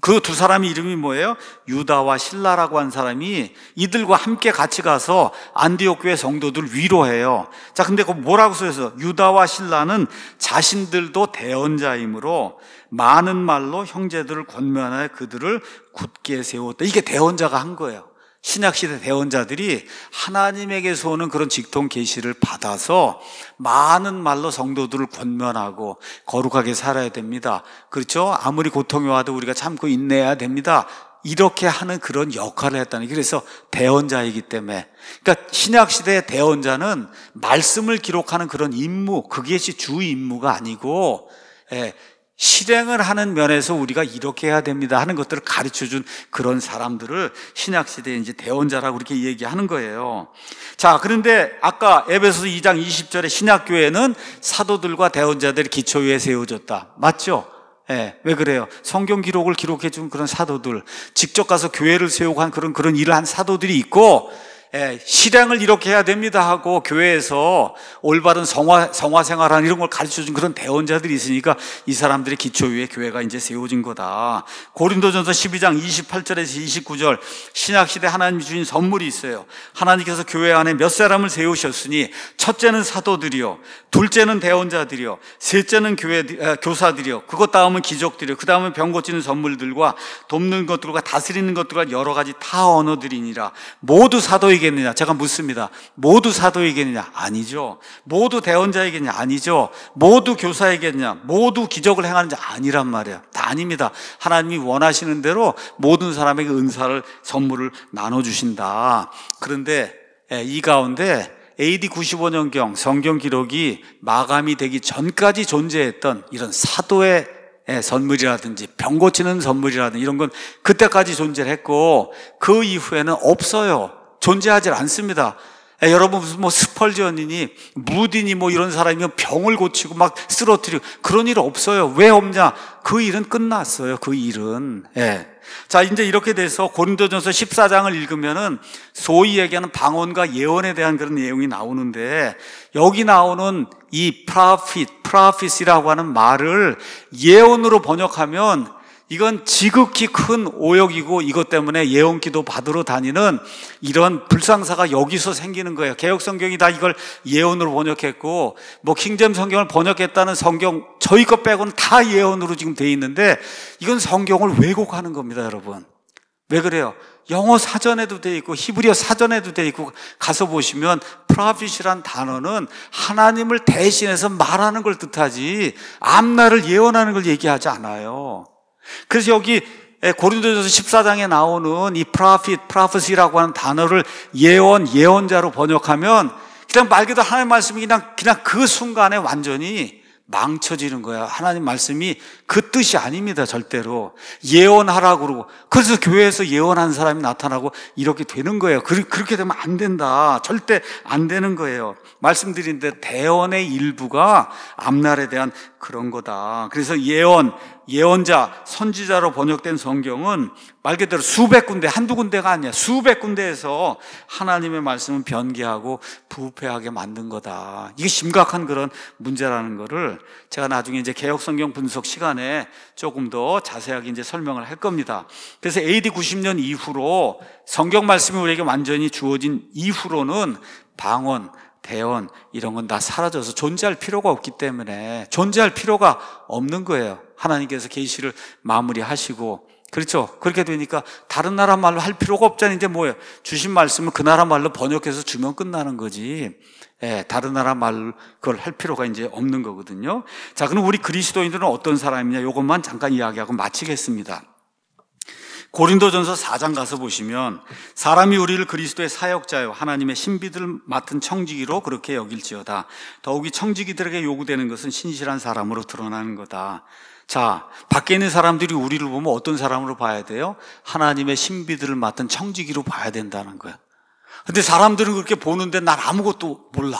그두 사람의 이름이 뭐예요? 유다와 신라라고 한 사람이 이들과 함께 같이 가서 안디옥 교회 성도들 위로해요. 자, 근데 그 뭐라고 써있어? 유다와 신라는 자신들도 대언자이므로 많은 말로 형제들을 권면하여 그들을 굳게 세웠다. 이게 대언자가 한 거예요. 신약시대 대원자들이 하나님에게서 오는 그런 직통 계시를 받아서 많은 말로 성도들을 권면하고 거룩하게 살아야 됩니다. 그렇죠? 아무리 고통이 와도 우리가 참고 인내해야 됩니다. 이렇게 하는 그런 역할을 했다는 게 그래서 대원자이기 때문에 그러니까 신약 시대의 대원자는 말씀을 기록하는 그런 임무 그것이 주 임무가 아니고 예, 실행을 하는 면에서 우리가 이렇게 해야 됩니다 하는 것들을 가르쳐 준 그런 사람들을 신약시대의 이제 대원자라고 이렇게 얘기하는 거예요. 자, 그런데 아까 에베소서 2장 20절에 신약교회는 사도들과 대원자들 기초 위에 세워졌다. 맞죠? 예, 네, 왜 그래요? 성경 기록을 기록해 준 그런 사도들, 직접 가서 교회를 세우고 한 그런, 그런 일을 한 사도들이 있고, 예, 실행을 이렇게 해야 됩니다 하고 교회에서 올바른 성화, 성화 생활하는 이런 걸 가르쳐 준 그런 대원자들이 있으니까 이 사람들의 기초 위에 교회가 이제 세워진 거다. 고린도전서 12장 28절에서 29절 신약시대 하나님 주신 선물이 있어요. 하나님께서 교회 안에 몇 사람을 세우셨으니 첫째는 사도들이요. 둘째는 대원자들이요. 셋째는 교회, 에, 어, 교사들이요. 그것 다음은 기적들이요. 그 다음은 병 고치는 선물들과 돕는 것들과 다스리는 것들과 여러 가지 타 언어들이니라. 모두 사도에게 사도이겠느냐? 제가 묻습니다. 모두 사도이겠느냐? 아니죠. 모두 대원자이겠냐? 아니죠. 모두 교사이겠냐? 모두 기적을 행하는지 아니란 말이야. 다 아닙니다. 하나님이 원하시는 대로 모든 사람에게 은사를 선물을 나눠 주신다. 그런데 예, 이 가운데 AD 95년경 성경 기록이 마감이 되기 전까지 존재했던 이런 사도의 예, 선물이라든지 병 고치는 선물이라든지 이런 건 그때까지 존재를 했고 그 이후에는 없어요. 존재하지 않습니다. 여러분 무슨 뭐 스펄전이니 무디니 뭐 이런 사람이면 병을 고치고 막 쓰러뜨리고 그런 일 없어요. 왜 없냐? 그 일은 끝났어요. 그 일은. 에. 예. 자, 이제 이렇게 돼서 고린도전서 14장을 읽으면은 소위 얘기하는 방언과 예언에 대한 그런 내용이 나오는데 여기 나오는 이 프라핏, 프라핏이라고 하는 말을 예언으로 번역하면 이건 지극히 큰 오역이고 이것 때문에 예언기도 받으러 다니는 이런 불상사가 여기서 생기는 거예요. 개혁성경이 다 이걸 예언으로 번역했고 뭐 킹잼 성경을 번역했다는 성경 저희 것 빼고는 다 예언으로 지금 돼 있는데 이건 성경을 왜곡하는 겁니다, 여러분. 왜 그래요? 영어 사전에도 돼 있고 히브리어 사전에도 돼 있고 가서 보시면 프라빗이란 단어는 하나님을 대신해서 말하는 걸 뜻하지 앞날을 예언하는 걸 얘기하지 않아요. 그래서 여기 고린도전서 14장에 나오는 이 프라핏, 프라프시라고 하는 단어를 예언, 예언자로 번역하면 그냥 말 그대로 하나님 말씀이 그냥, 그냥 그 순간에 완전히 망쳐지는 거야. 하나님 말씀이 그 뜻이 아닙니다, 절대로. 예언하라고 그러고. 그래서 교회에서 예언한 사람이 나타나고 이렇게 되는 거예요. 그렇게 되면 안 된다. 절대 안 되는 거예요. 말씀드린 데대원의 일부가 앞날에 대한 그런 거다. 그래서 예언, 예언자, 선지자로 번역된 성경은 말 그대로 수백 군데, 한두 군데가 아니야. 수백 군데에서 하나님의 말씀은변기하고 부패하게 만든 거다. 이게 심각한 그런 문제라는 거를 제가 나중에 이제 개혁성경 분석 시간에 조금 더 자세하게 이제 설명을 할 겁니다. 그래서 AD 90년 이후로 성경 말씀이 우리에게 완전히 주어진 이후로는 방언, 대언 이런 건 다 사라져서 존재할 필요가 없기 때문에 존재할 필요가 없는 거예요. 하나님께서 계시를 마무리하시고 그렇죠. 그렇게 되니까 다른 나라 말로 할 필요가 없잖아요. 이제 뭐예요? 주신 말씀은 그 나라 말로 번역해서 주면 끝나는 거지. 예, 다른 나라 말 그걸 할 필요가 이제 없는 거거든요. 자, 그럼 우리 그리스도인들은 어떤 사람이냐? 이것만 잠깐 이야기하고 마치겠습니다. 고린도전서 4장 가서 보시면 사람이 우리를 그리스도의 사역자요 하나님의 신비들 맡은 청지기로 그렇게 여길지어다 더욱이 청지기들에게 요구되는 것은 신실한 사람으로 드러나는 거다. 자, 밖에 있는 사람들이 우리를 보면 어떤 사람으로 봐야 돼요? 하나님의 신비들을 맡은 청지기로 봐야 된다는 거야. 근데 사람들은 그렇게 보는데 난 아무것도 몰라.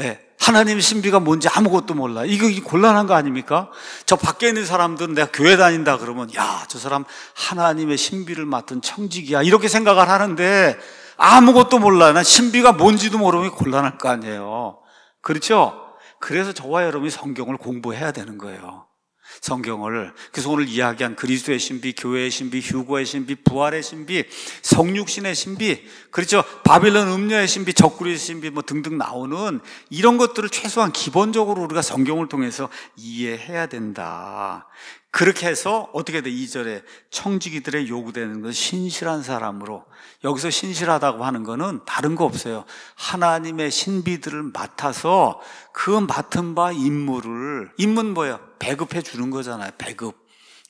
예. 하나님의 신비가 뭔지 아무것도 몰라. 이거 곤란한 거 아닙니까? 저 밖에 있는 사람들은 내가 교회 다닌다 그러면, 야, 저 사람 하나님의 신비를 맡은 청지기야. 이렇게 생각을 하는데 아무것도 몰라. 난 신비가 뭔지도 모르면 곤란할 거 아니에요. 그렇죠? 그래서 저와 여러분이 성경을 공부해야 되는 거예요. 성경을 그래서 오늘 이야기한 그리스도의 신비, 교회의 신비, 휴거의 신비, 부활의 신비, 성육신의 신비, 그렇죠? 바빌론 음녀의 신비, 적구리의 신비 뭐 등등 나오는 이런 것들을 최소한 기본적으로 우리가 성경을 통해서 이해해야 된다. 그렇게 해서 어떻게 돼? 이절에 청지기들의 요구되는 것은 신실한 사람으로 여기서 신실하다고 하는 거는 다른 거 없어요. 하나님의 신비들을 맡아서 그 맡은 바 임무를 임무는 뭐예요? 배급해 주는 거잖아요. 배급.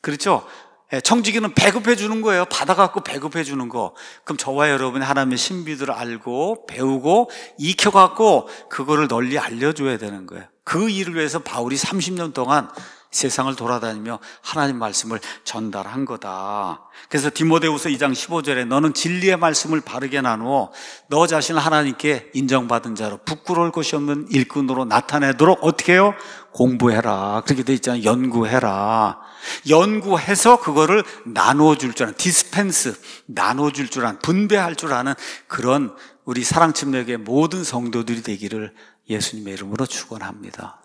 그렇죠? 예, 청지기는 배급해 주는 거예요. 받아갖고 배급해 주는 거. 그럼 저와 여러분이 하나님의 신비들을 알고 배우고 익혀갖고 그거를 널리 알려줘야 되는 거예요. 그 일을 위해서 바울이 30년 동안 세상을 돌아다니며 하나님 말씀을 전달한 거다. 그래서 디모데우서 2장 15절에 너는 진리의 말씀을 바르게 나누어 너 자신을 하나님께 인정받은 자로 부끄러울 것이 없는 일꾼으로 나타내도록 어떻게 해요? 공부해라. 그렇게 돼 있잖아요. 연구해라. 연구해서 그거를 나누어 줄 줄 아는 디스펜스, 나누어 줄줄 아는 분배할 줄 아는 그런 우리 사랑침략의 모든 성도들이 되기를 예수님의 이름으로 축원합니다.